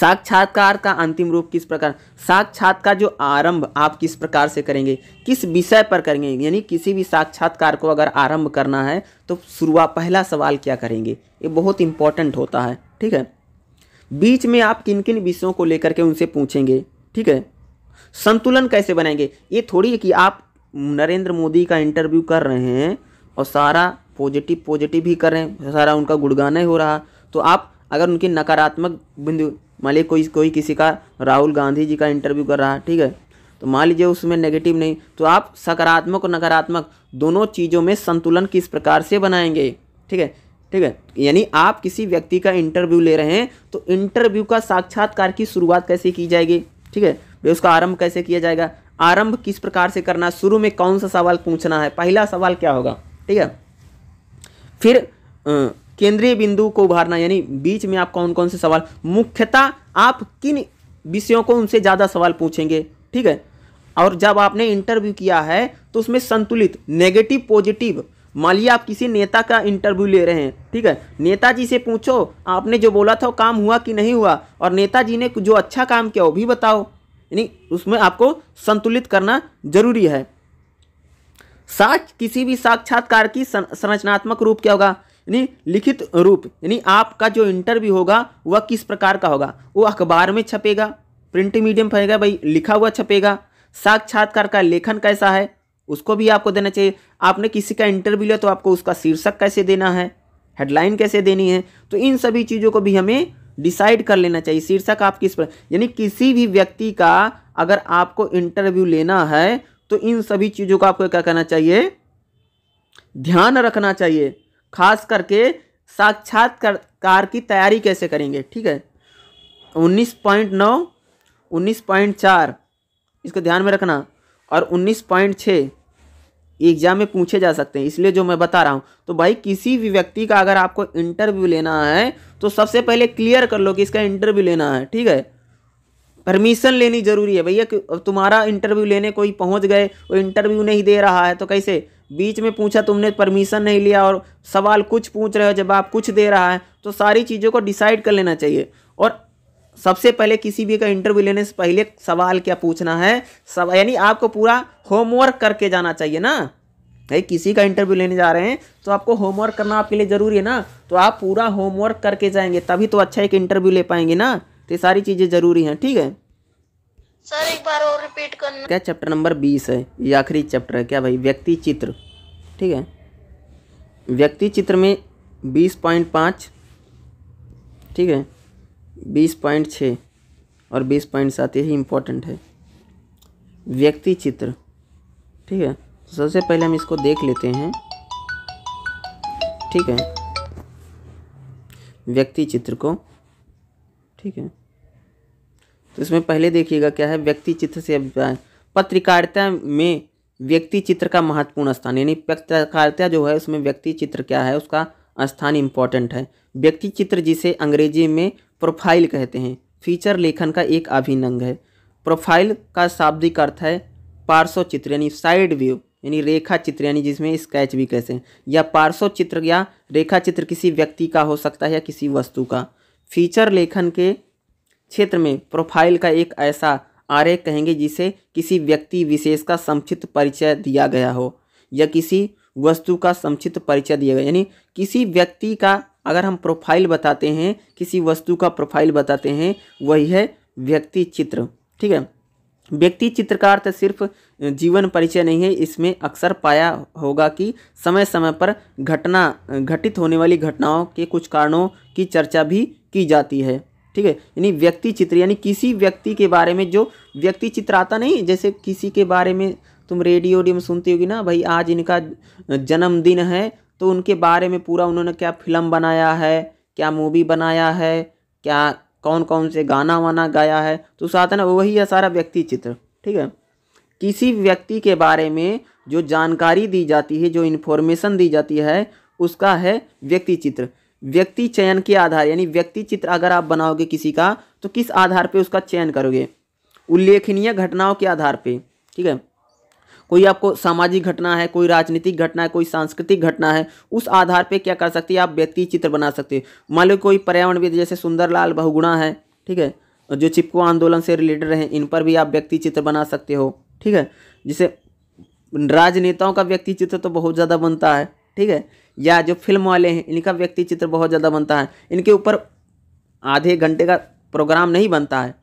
साक्षात्कार का अंतिम रूप किस प्रकार साक्षात्कार जो आरंभ आप किस प्रकार से करेंगे किस विषय पर करेंगे यानी किसी भी साक्षात्कार को अगर आरंभ करना है तो शुरुआत पहला सवाल क्या करेंगे ये बहुत इंपॉर्टेंट होता है ठीक है बीच में आप किन किन विषयों को लेकर के उनसे पूछेंगे ठीक है संतुलन कैसे बनाएंगे ये थोड़ी है कि आप नरेंद्र मोदी का इंटरव्यू कर रहे हैं और सारा पॉजिटिव पॉजिटिव ही कर रहे हैं सारा उनका गुड़गाना ही हो रहा तो आप अगर उनकी नकारात्मक बिंदु मान लीजिए कोई कोई किसी का राहुल गांधी जी का इंटरव्यू कर रहा है ठीक है तो मान लीजिए उसमें नेगेटिव नहीं तो आप सकारात्मक और नकारात्मक दोनों चीज़ों में संतुलन किस प्रकार से बनाएंगे ठीक है ठीक है यानी आप किसी व्यक्ति का इंटरव्यू ले रहे हैं तो इंटरव्यू का साक्षात्कार की शुरुआत कैसे की जाएगी ठीक है भाई तो उसका आरंभ कैसे किया जाएगा आरंभ किस प्रकार से करना शुरू में कौन सा सवाल पूछना है पहला सवाल क्या होगा ठीक है फिर केंद्रीय बिंदु को उभारना यानी बीच में आप कौन कौन से सवाल मुख्यतः आप किन विषयों को उनसे ज़्यादा सवाल पूछेंगे ठीक है और जब आपने इंटरव्यू किया है तो उसमें संतुलित नेगेटिव पॉजिटिव मान लिया आप किसी नेता का इंटरव्यू ले रहे हैं ठीक है नेताजी से पूछो आपने जो बोला था वो काम हुआ कि नहीं हुआ और नेताजी ने जो अच्छा काम किया वो भी बताओ यानी उसमें आपको संतुलित करना जरूरी है साक्ष किसी भी साक्षात्कार की संरचनात्मक रूप क्या होगा यानी लिखित रूप यानी आपका जो इंटरव्यू होगा वह किस प्रकार का होगा वो अखबार में छपेगा प्रिंट मीडियम पड़ेगा भाई लिखा हुआ छपेगा साक्षात्कार का लेखन कैसा है उसको भी आपको देना चाहिए आपने किसी का इंटरव्यू लिया तो आपको उसका शीर्षक कैसे देना है हेडलाइन कैसे देनी है तो इन सभी चीज़ों को भी हमें डिसाइड कर लेना चाहिए शीर्षक आप किस पर यानी किसी भी व्यक्ति का अगर आपको इंटरव्यू लेना है तो इन सभी चीज़ों को आपको क्या करना चाहिए ध्यान रखना चाहिए खास करके साक्षात्कार की तैयारी कैसे करेंगे ठीक है उन्नीस पॉइंट नौ उन्नीस पॉइंट चार इसको ध्यान में रखना और उन्नीस पॉइंट छः एग्जाम में पूछे जा सकते हैं इसलिए जो मैं बता रहा हूँ तो भाई किसी भी व्यक्ति का अगर आपको इंटरव्यू लेना है तो सबसे पहले क्लियर कर लो कि इसका इंटरव्यू लेना है ठीक है परमिशन लेनी जरूरी है भैया कि तुम्हारा इंटरव्यू लेने कोई पहुंच गए वो इंटरव्यू नहीं दे रहा है तो कैसे बीच में पूछा तुमने परमिशन नहीं लिया और सवाल कुछ पूछ रहे हो जब आप कुछ दे रहा है तो सारी चीज़ों को डिसाइड कर लेना चाहिए और सबसे पहले किसी भी का इंटरव्यू लेने से पहले सवाल क्या पूछना है सवाल यानी आपको पूरा होमवर्क करके जाना चाहिए ना भाई किसी का इंटरव्यू लेने जा रहे हैं तो आपको होमवर्क करना आपके लिए ज़रूरी है ना तो आप पूरा होमवर्क करके जाएंगे तभी तो अच्छा एक इंटरव्यू ले पाएंगे ना तो ये सारी चीज़ें ज़रूरी हैं ठीक है सर एक बार और रिपीट करना क्या चैप्टर नंबर बीस है ये आखिरी चैप्टर है क्या भाई व्यक्ति चित्र ठीक है व्यक्ति चित्र में बीस पॉइंट पाँच ठीक है बीस पॉइंट छः और बीस पॉइंट सात यही इम्पोर्टेंट है व्यक्ति चित्र ठीक है सबसे पहले हम इसको देख लेते हैं ठीक है व्यक्ति चित्र को ठीक है तो इसमें पहले देखिएगा क्या है व्यक्ति चित्र से अभिप्राय पत्रकारिता में व्यक्ति चित्र का महत्वपूर्ण स्थान यानी पत्रकारिता जो है उसमें व्यक्ति चित्र क्या है उसका स्थान इम्पॉर्टेंट है व्यक्ति चित्र जिसे अंग्रेजी में प्रोफाइल कहते हैं फीचर लेखन का एक अभिनंग है प्रोफाइल का शाब्दिक अर्थ है पार्श्व चित्र यानी साइड व्यू यानी रेखा चित्र यानी जिसमें स्केच भी कहते हैं या पार्श्व चित्र या रेखा चित्र किसी व्यक्ति का हो सकता है या किसी वस्तु का फीचर लेखन के क्षेत्र में प्रोफाइल का एक ऐसा आरेख कहेंगे जिसे किसी व्यक्ति विशेष का संक्षिप्त परिचय दिया गया हो या किसी वस्तु का संक्षिप्त परिचय दिया गया यानी किसी व्यक्ति का अगर हम प्रोफाइल बताते हैं किसी वस्तु का प्रोफाइल बताते हैं वही है व्यक्ति चित्र ठीक है व्यक्ति चित्र का अर्थ सिर्फ जीवन परिचय नहीं है इसमें अक्सर पाया होगा कि समय समय पर घटना घटित होने वाली घटनाओं के कुछ कारणों की चर्चा भी की जाती है ठीक है यानी व्यक्ति चित्र यानी किसी व्यक्ति के बारे में जो व्यक्ति चित्र आता नहीं जैसे किसी के बारे में तुम रेडियो वेडियो में सुनती होगी ना भाई आज इनका जन्मदिन है तो उनके बारे में पूरा उन्होंने क्या फिल्म बनाया है क्या मूवी बनाया है क्या कौन कौन से गाना वाना गाया है तो उस आता ना वही है सारा व्यक्ति चित्र ठीक है किसी व्यक्ति के बारे में जो जानकारी दी जाती है जो इन्फॉर्मेशन दी जाती है उसका है व्यक्ति चित्र व्यक्ति चयन के आधार यानी व्यक्ति चित्र अगर आप बनाओगे किसी का तो किस आधार पे उसका चयन करोगे उल्लेखनीय घटनाओं के आधार पे ठीक है कोई आपको सामाजिक घटना है कोई राजनीतिक घटना है कोई सांस्कृतिक घटना है उस आधार पे क्या कर सकती है आप व्यक्ति चित्र बना सकते हो मान लो कोई पर्यावरणविद जैसे सुंदरलाल बहुगुणा है ठीक है जो चिपको आंदोलन से रिलेटेड रहे इन पर भी आप व्यक्ति चित्र बना सकते हो ठीक है जिसे राजनेताओं का व्यक्ति चित्र तो बहुत ज़्यादा बनता है ठीक है या जो फिल्म वाले हैं इनका व्यक्ति चित्र बहुत ज़्यादा बनता है इनके ऊपर आधे घंटे का प्रोग्राम नहीं बनता है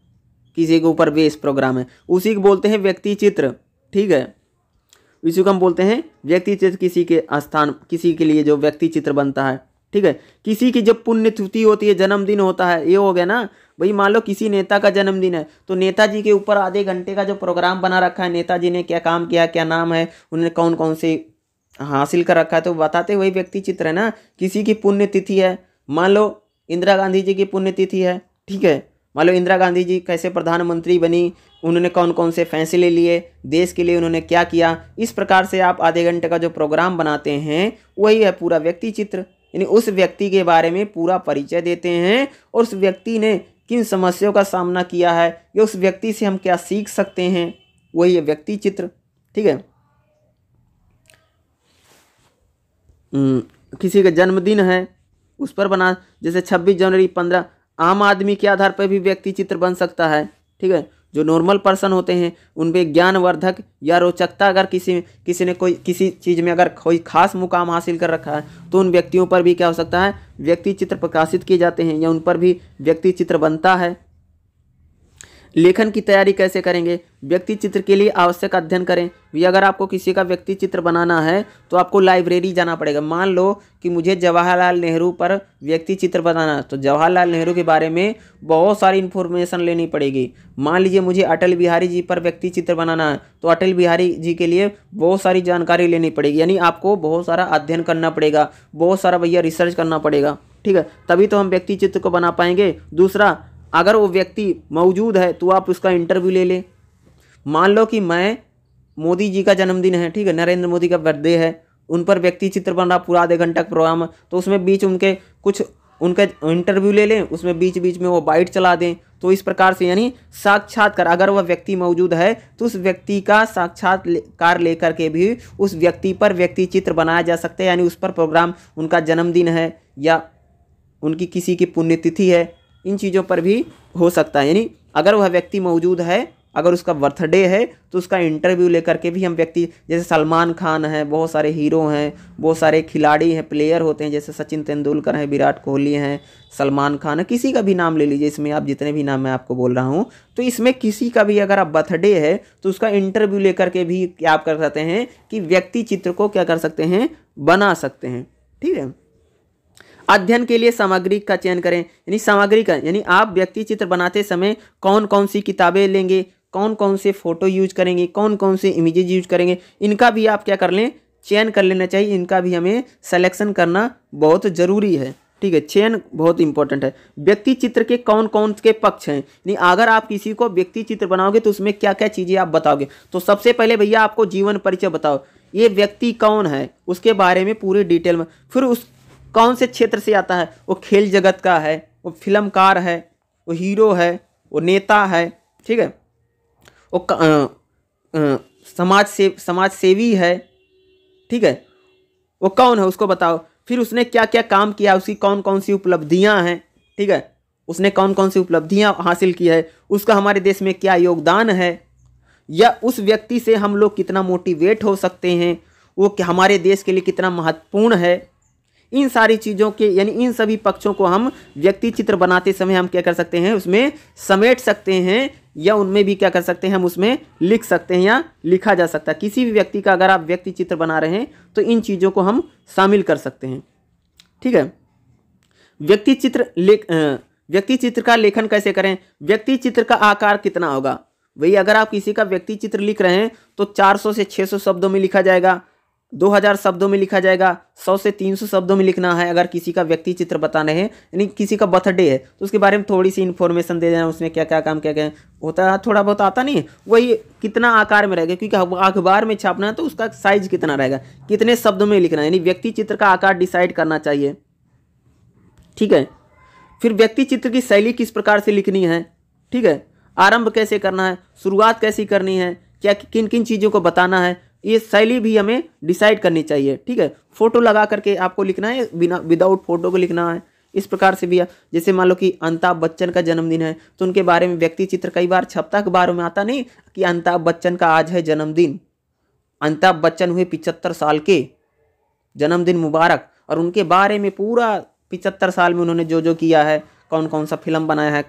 किसी के ऊपर बेस प्रोग्राम है उसी को बोलते हैं व्यक्ति चित्र ठीक है इसी को हम बोलते हैं व्यक्ति चित्र किसी के स्थान किसी के लिए जो व्यक्ति चित्र बनता है ठीक है किसी की जब तिथि होती है जन्मदिन होता है ये हो गया ना भाई मान लो किसी नेता का जन्मदिन है तो नेताजी के ऊपर आधे घंटे का जो प्रोग्राम बना रखा है नेताजी ने क्या काम किया क्या नाम है उन्होंने कौन कौन से हासिल कर रखा है तो बताते वही व्यक्ति चित्र है ना किसी की पुण्यतिथि है मान लो इंदिरा गांधी जी की पुण्यतिथि है ठीक है मान लो इंदिरा गांधी जी कैसे प्रधानमंत्री बनी उन्होंने कौन कौन से फैसले लिए देश के लिए उन्होंने क्या किया इस प्रकार से आप आधे घंटे का जो प्रोग्राम बनाते हैं वही है पूरा व्यक्ति चित्र यानी उस व्यक्ति के बारे में पूरा परिचय देते हैं और उस व्यक्ति ने किन समस्याओं का सामना किया है या उस व्यक्ति से हम क्या सीख सकते हैं वही है व्यक्ति चित्र ठीक है हम्म, किसी का जन्मदिन है उस पर बना जैसे छब्बीस जनवरी पंद्रह आम आदमी के आधार पर भी व्यक्ति चित्र बन सकता है ठीक है जो नॉर्मल पर्सन होते हैं उन पर ज्ञानवर्धक या रोचकता अगर किसी किसी ने कोई किसी चीज़ में अगर कोई खास मुकाम हासिल कर रखा है तो उन व्यक्तियों पर भी क्या हो सकता है व्यक्ति चित्र प्रकाशित किए जाते हैं या उन पर भी व्यक्ति चित्र बनता है लेखन की तैयारी कैसे करेंगे व्यक्ति चित्र के लिए आवश्यक अध्ययन करें भी अगर आपको किसी का व्यक्ति चित्र बनाना है तो आपको लाइब्रेरी जाना पड़ेगा मान लो कि मुझे जवाहरलाल नेहरू पर व्यक्ति चित्र बनाना है तो जवाहरलाल नेहरू के बारे में बहुत सारी इन्फॉर्मेशन लेनी पड़ेगी मान लीजिए मुझे अटल बिहारी जी पर व्यक्ति चित्र बनाना है तो अटल बिहारी जी के लिए बहुत सारी जानकारी लेनी पड़ेगी यानी आपको बहुत सारा अध्ययन करना पड़ेगा बहुत सारा भैया रिसर्च करना पड़ेगा ठीक है तभी तो हम व्यक्ति चित्र को बना पाएंगे दूसरा अगर वो व्यक्ति मौजूद है तो आप उसका इंटरव्यू ले लें मान लो कि मैं मोदी जी का जन्मदिन है ठीक है नरेंद्र मोदी का बर्थडे है उन पर व्यक्ति चित्र बन रहा पूरा आधे घंटा का प्रोग्राम तो उसमें बीच उनके कुछ उनका इंटरव्यू ले लें उसमें बीच बीच में वो बाइट चला दें तो इस प्रकार से यानी साक्षात्कार अगर वह व्यक्ति मौजूद है तो उस व्यक्ति का साक्षात्कार लेकर के भी उस व्यक्ति पर व्यक्ति चित्र बनाया जा सकता है यानी उस पर प्रोग्राम उनका जन्मदिन है या उनकी किसी की पुण्यतिथि है इन चीज़ों पर भी हो सकता है यानी अगर वह व्यक्ति मौजूद है अगर उसका बर्थडे है तो उसका इंटरव्यू लेकर के भी हम व्यक्ति जैसे सलमान खान हैं बहुत सारे हीरो हैं बहुत सारे खिलाड़ी हैं प्लेयर होते हैं जैसे सचिन तेंदुलकर हैं विराट कोहली हैं सलमान खान है किसी का भी नाम ले लीजिए इसमें आप जितने भी नाम मैं आपको बोल रहा हूँ तो इसमें किसी का भी अगर आप बर्थडे है तो उसका इंटरव्यू लेकर के भी आप कर सकते हैं कि व्यक्ति चित्र को क्या कर सकते हैं बना सकते हैं ठीक है अध्ययन के लिए सामग्री का चयन करें यानी सामग्री का यानी आप व्यक्ति चित्र बनाते समय कौन कौन सी किताबें लेंगे कौन कौन से फ़ोटो यूज करेंगे कौन कौन से इमेजेज यूज करेंगे इनका भी आप क्या कर लें चयन कर लेना चाहिए इनका भी हमें सेलेक्शन करना बहुत ज़रूरी है ठीक है चयन बहुत इंपॉर्टेंट है व्यक्ति चित्र के कौन कौन के पक्ष हैं यानी अगर आप किसी को व्यक्ति चित्र बनाओगे तो उसमें क्या क्या चीज़ें आप बताओगे तो सबसे पहले भैया आपको जीवन परिचय बताओ ये व्यक्ति कौन है उसके बारे में पूरी डिटेल में फिर उस कौन से क्षेत्र से आता है वो खेल जगत का है वो फिल्मकार है वो हीरो है वो नेता है ठीक है वो आ, आ, समाज से समाज सेवी है ठीक है वो कौन है उसको बताओ फिर उसने क्या क्या काम किया उसकी कौन कौन सी उपलब्धियां हैं ठीक है उसने कौन कौन सी उपलब्धियां हासिल की है उसका हमारे देश में क्या योगदान है या उस व्यक्ति से हम लोग कितना मोटिवेट हो सकते हैं वो हमारे देश के लिए कितना महत्वपूर्ण है इन सारी चीज़ों के यानी इन सभी पक्षों को हम व्यक्ति चित्र बनाते समय हम क्या कर सकते हैं उसमें समेट सकते हैं या उनमें भी क्या कर सकते हैं हम उसमें लिख सकते हैं या लिखा जा सकता है किसी भी व्यक्ति का अगर आप व्यक्ति चित्र बना रहे हैं तो इन चीज़ों को हम शामिल कर सकते हैं ठीक है व्यक्ति चित्र लेख व्यक्ति चित्र का लेखन कैसे करें व्यक्ति चित्र का आकार कितना होगा वही अगर आप किसी का व्यक्ति चित्र लिख रहे हैं तो 400 से 600 शब्दों में लिखा जाएगा 2000 शब्दों में लिखा जाएगा 100 से 300 शब्दों में लिखना है अगर किसी का व्यक्ति चित्र बताना है यानी किसी का बर्थडे है तो उसके बारे में थोड़ी सी इन्फॉर्मेशन दे देना उसमें क्या क्या काम क्या क्या होता है थोड़ा बहुत आता नहीं वही कितना आकार में रहेगा क्योंकि अखबार में छापना है तो उसका साइज कितना रहेगा कितने शब्दों में लिखना है यानी व्यक्ति चित्र का आकार डिसाइड करना चाहिए ठीक है फिर व्यक्ति चित्र की शैली किस प्रकार से लिखनी है ठीक है आरंभ कैसे करना है शुरुआत कैसी करनी है क्या किन किन चीज़ों को बताना है ये शैली भी हमें डिसाइड करनी चाहिए ठीक है फोटो लगा करके आपको लिखना है बिना विदाउट फोटो को लिखना है इस प्रकार से भी जैसे मान लो कि अमिताभ बच्चन का जन्मदिन है तो उनके बारे में व्यक्ति चित्र कई बार छपता बारे में आता नहीं कि अमिताभ बच्चन का आज है जन्मदिन अमिताभ बच्चन हुए पिचहत्तर साल के जन्मदिन मुबारक और उनके बारे में पूरा पिचहत्तर साल में उन्होंने जो जो किया है कौन कौन सा फिल्म बनाया है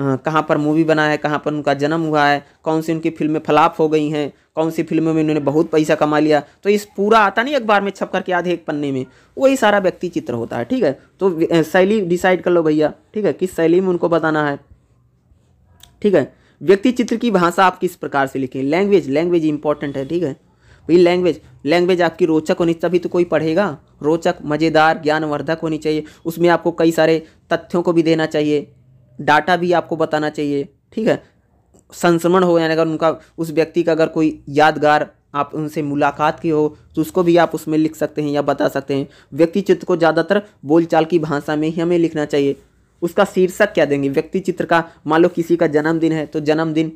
कहाँ पर मूवी बना है कहाँ पर उनका जन्म हुआ है कौन सी उनकी फिल्में फ्लाप हो गई हैं कौन सी फिल्मों में उन्होंने बहुत पैसा कमा लिया तो इस पूरा आता नहीं अखबार में छप करके आधे एक पन्ने में वही सारा व्यक्ति चित्र होता है ठीक है तो शैली डिसाइड कर लो भैया ठीक है किस शैली में उनको बताना है ठीक है व्यक्ति चित्र की भाषा आप किस प्रकार से लिखें लैंग्वेज लैंग्वेज इंपॉर्टेंट है ठीक है भाई लैंग्वेज लैंग्वेज आपकी रोचक होनी तभी तो कोई पढ़ेगा रोचक मज़ेदार ज्ञानवर्धक होनी चाहिए उसमें आपको कई सारे तथ्यों को भी देना चाहिए डाटा भी आपको बताना चाहिए ठीक है संस्मरण हो यानी अगर उनका उस व्यक्ति का अगर कोई यादगार आप उनसे मुलाकात की हो तो उसको भी आप उसमें लिख सकते हैं या बता सकते हैं व्यक्ति चित्र को ज़्यादातर बोलचाल की भाषा में ही हमें लिखना चाहिए उसका शीर्षक क्या देंगे व्यक्ति चित्र का मान लो किसी का जन्मदिन है तो जन्मदिन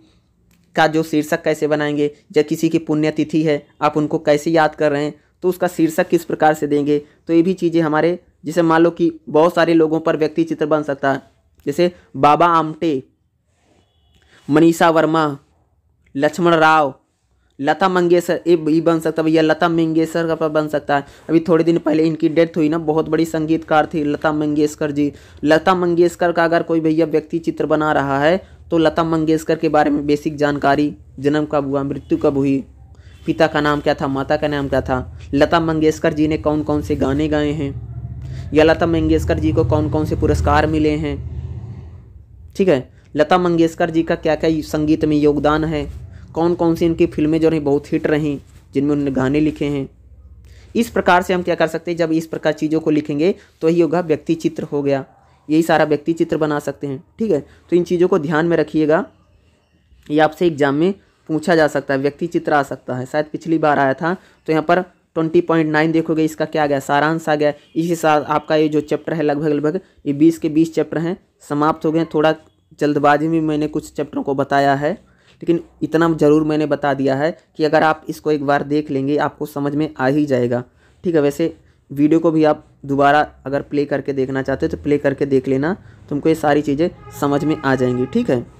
का जो शीर्षक कैसे बनाएंगे या किसी की पुण्यतिथि है आप उनको कैसे याद कर रहे हैं तो उसका शीर्षक किस प्रकार से देंगे तो ये भी चीज़ें हमारे जैसे मान लो कि बहुत सारे लोगों पर व्यक्ति चित्र बन सकता है जैसे बाबा आमटे मनीषा वर्मा लक्ष्मण राव लता मंगेशकर ये भी बन सकता है भैया लता मंगेशकर का बन सकता है अभी थोड़े दिन पहले इनकी डेथ हुई ना बहुत बड़ी संगीतकार थी लता मंगेशकर जी लता मंगेशकर का अगर कोई भैया व्यक्ति चित्र बना रहा है तो लता मंगेशकर के बारे में बेसिक जानकारी जन्म कब हुआ मृत्यु कब हुई पिता का नाम क्या था माता का नाम क्या था लता मंगेशकर जी ने कौन कौन से गाने गाए हैं या लता मंगेशकर जी को कौन कौन से पुरस्कार मिले हैं ठीक है लता मंगेशकर जी का क्या क्या संगीत में योगदान है कौन कौन सी इनकी फिल्में जो रही बहुत हिट रहीं जिनमें उन्होंने गाने लिखे हैं इस प्रकार से हम क्या कर सकते हैं जब इस प्रकार चीज़ों को लिखेंगे तो यही होगा व्यक्ति चित्र हो गया यही सारा व्यक्ति चित्र बना सकते हैं ठीक है तो इन चीज़ों को ध्यान में रखिएगा ये आपसे एग्जाम में पूछा जा सकता है व्यक्ति चित्र आ सकता है शायद पिछली बार आया था तो यहाँ पर ट्वेंटी पॉइंट नाइन देखोगे इसका क्या गया सारांश आ गया इसी साथ आपका ये जो चैप्टर है लगभग लगभग ये बीस के बीस चैप्टर हैं समाप्त हो गए थोड़ा जल्दबाजी में मैंने कुछ चैप्टरों को बताया है लेकिन इतना ज़रूर मैंने बता दिया है कि अगर आप इसको एक बार देख लेंगे आपको समझ में आ ही जाएगा ठीक है वैसे वीडियो को भी आप दोबारा अगर प्ले करके देखना चाहते हो तो प्ले करके देख लेना तुमको ये सारी चीज़ें समझ में आ जाएंगी ठीक है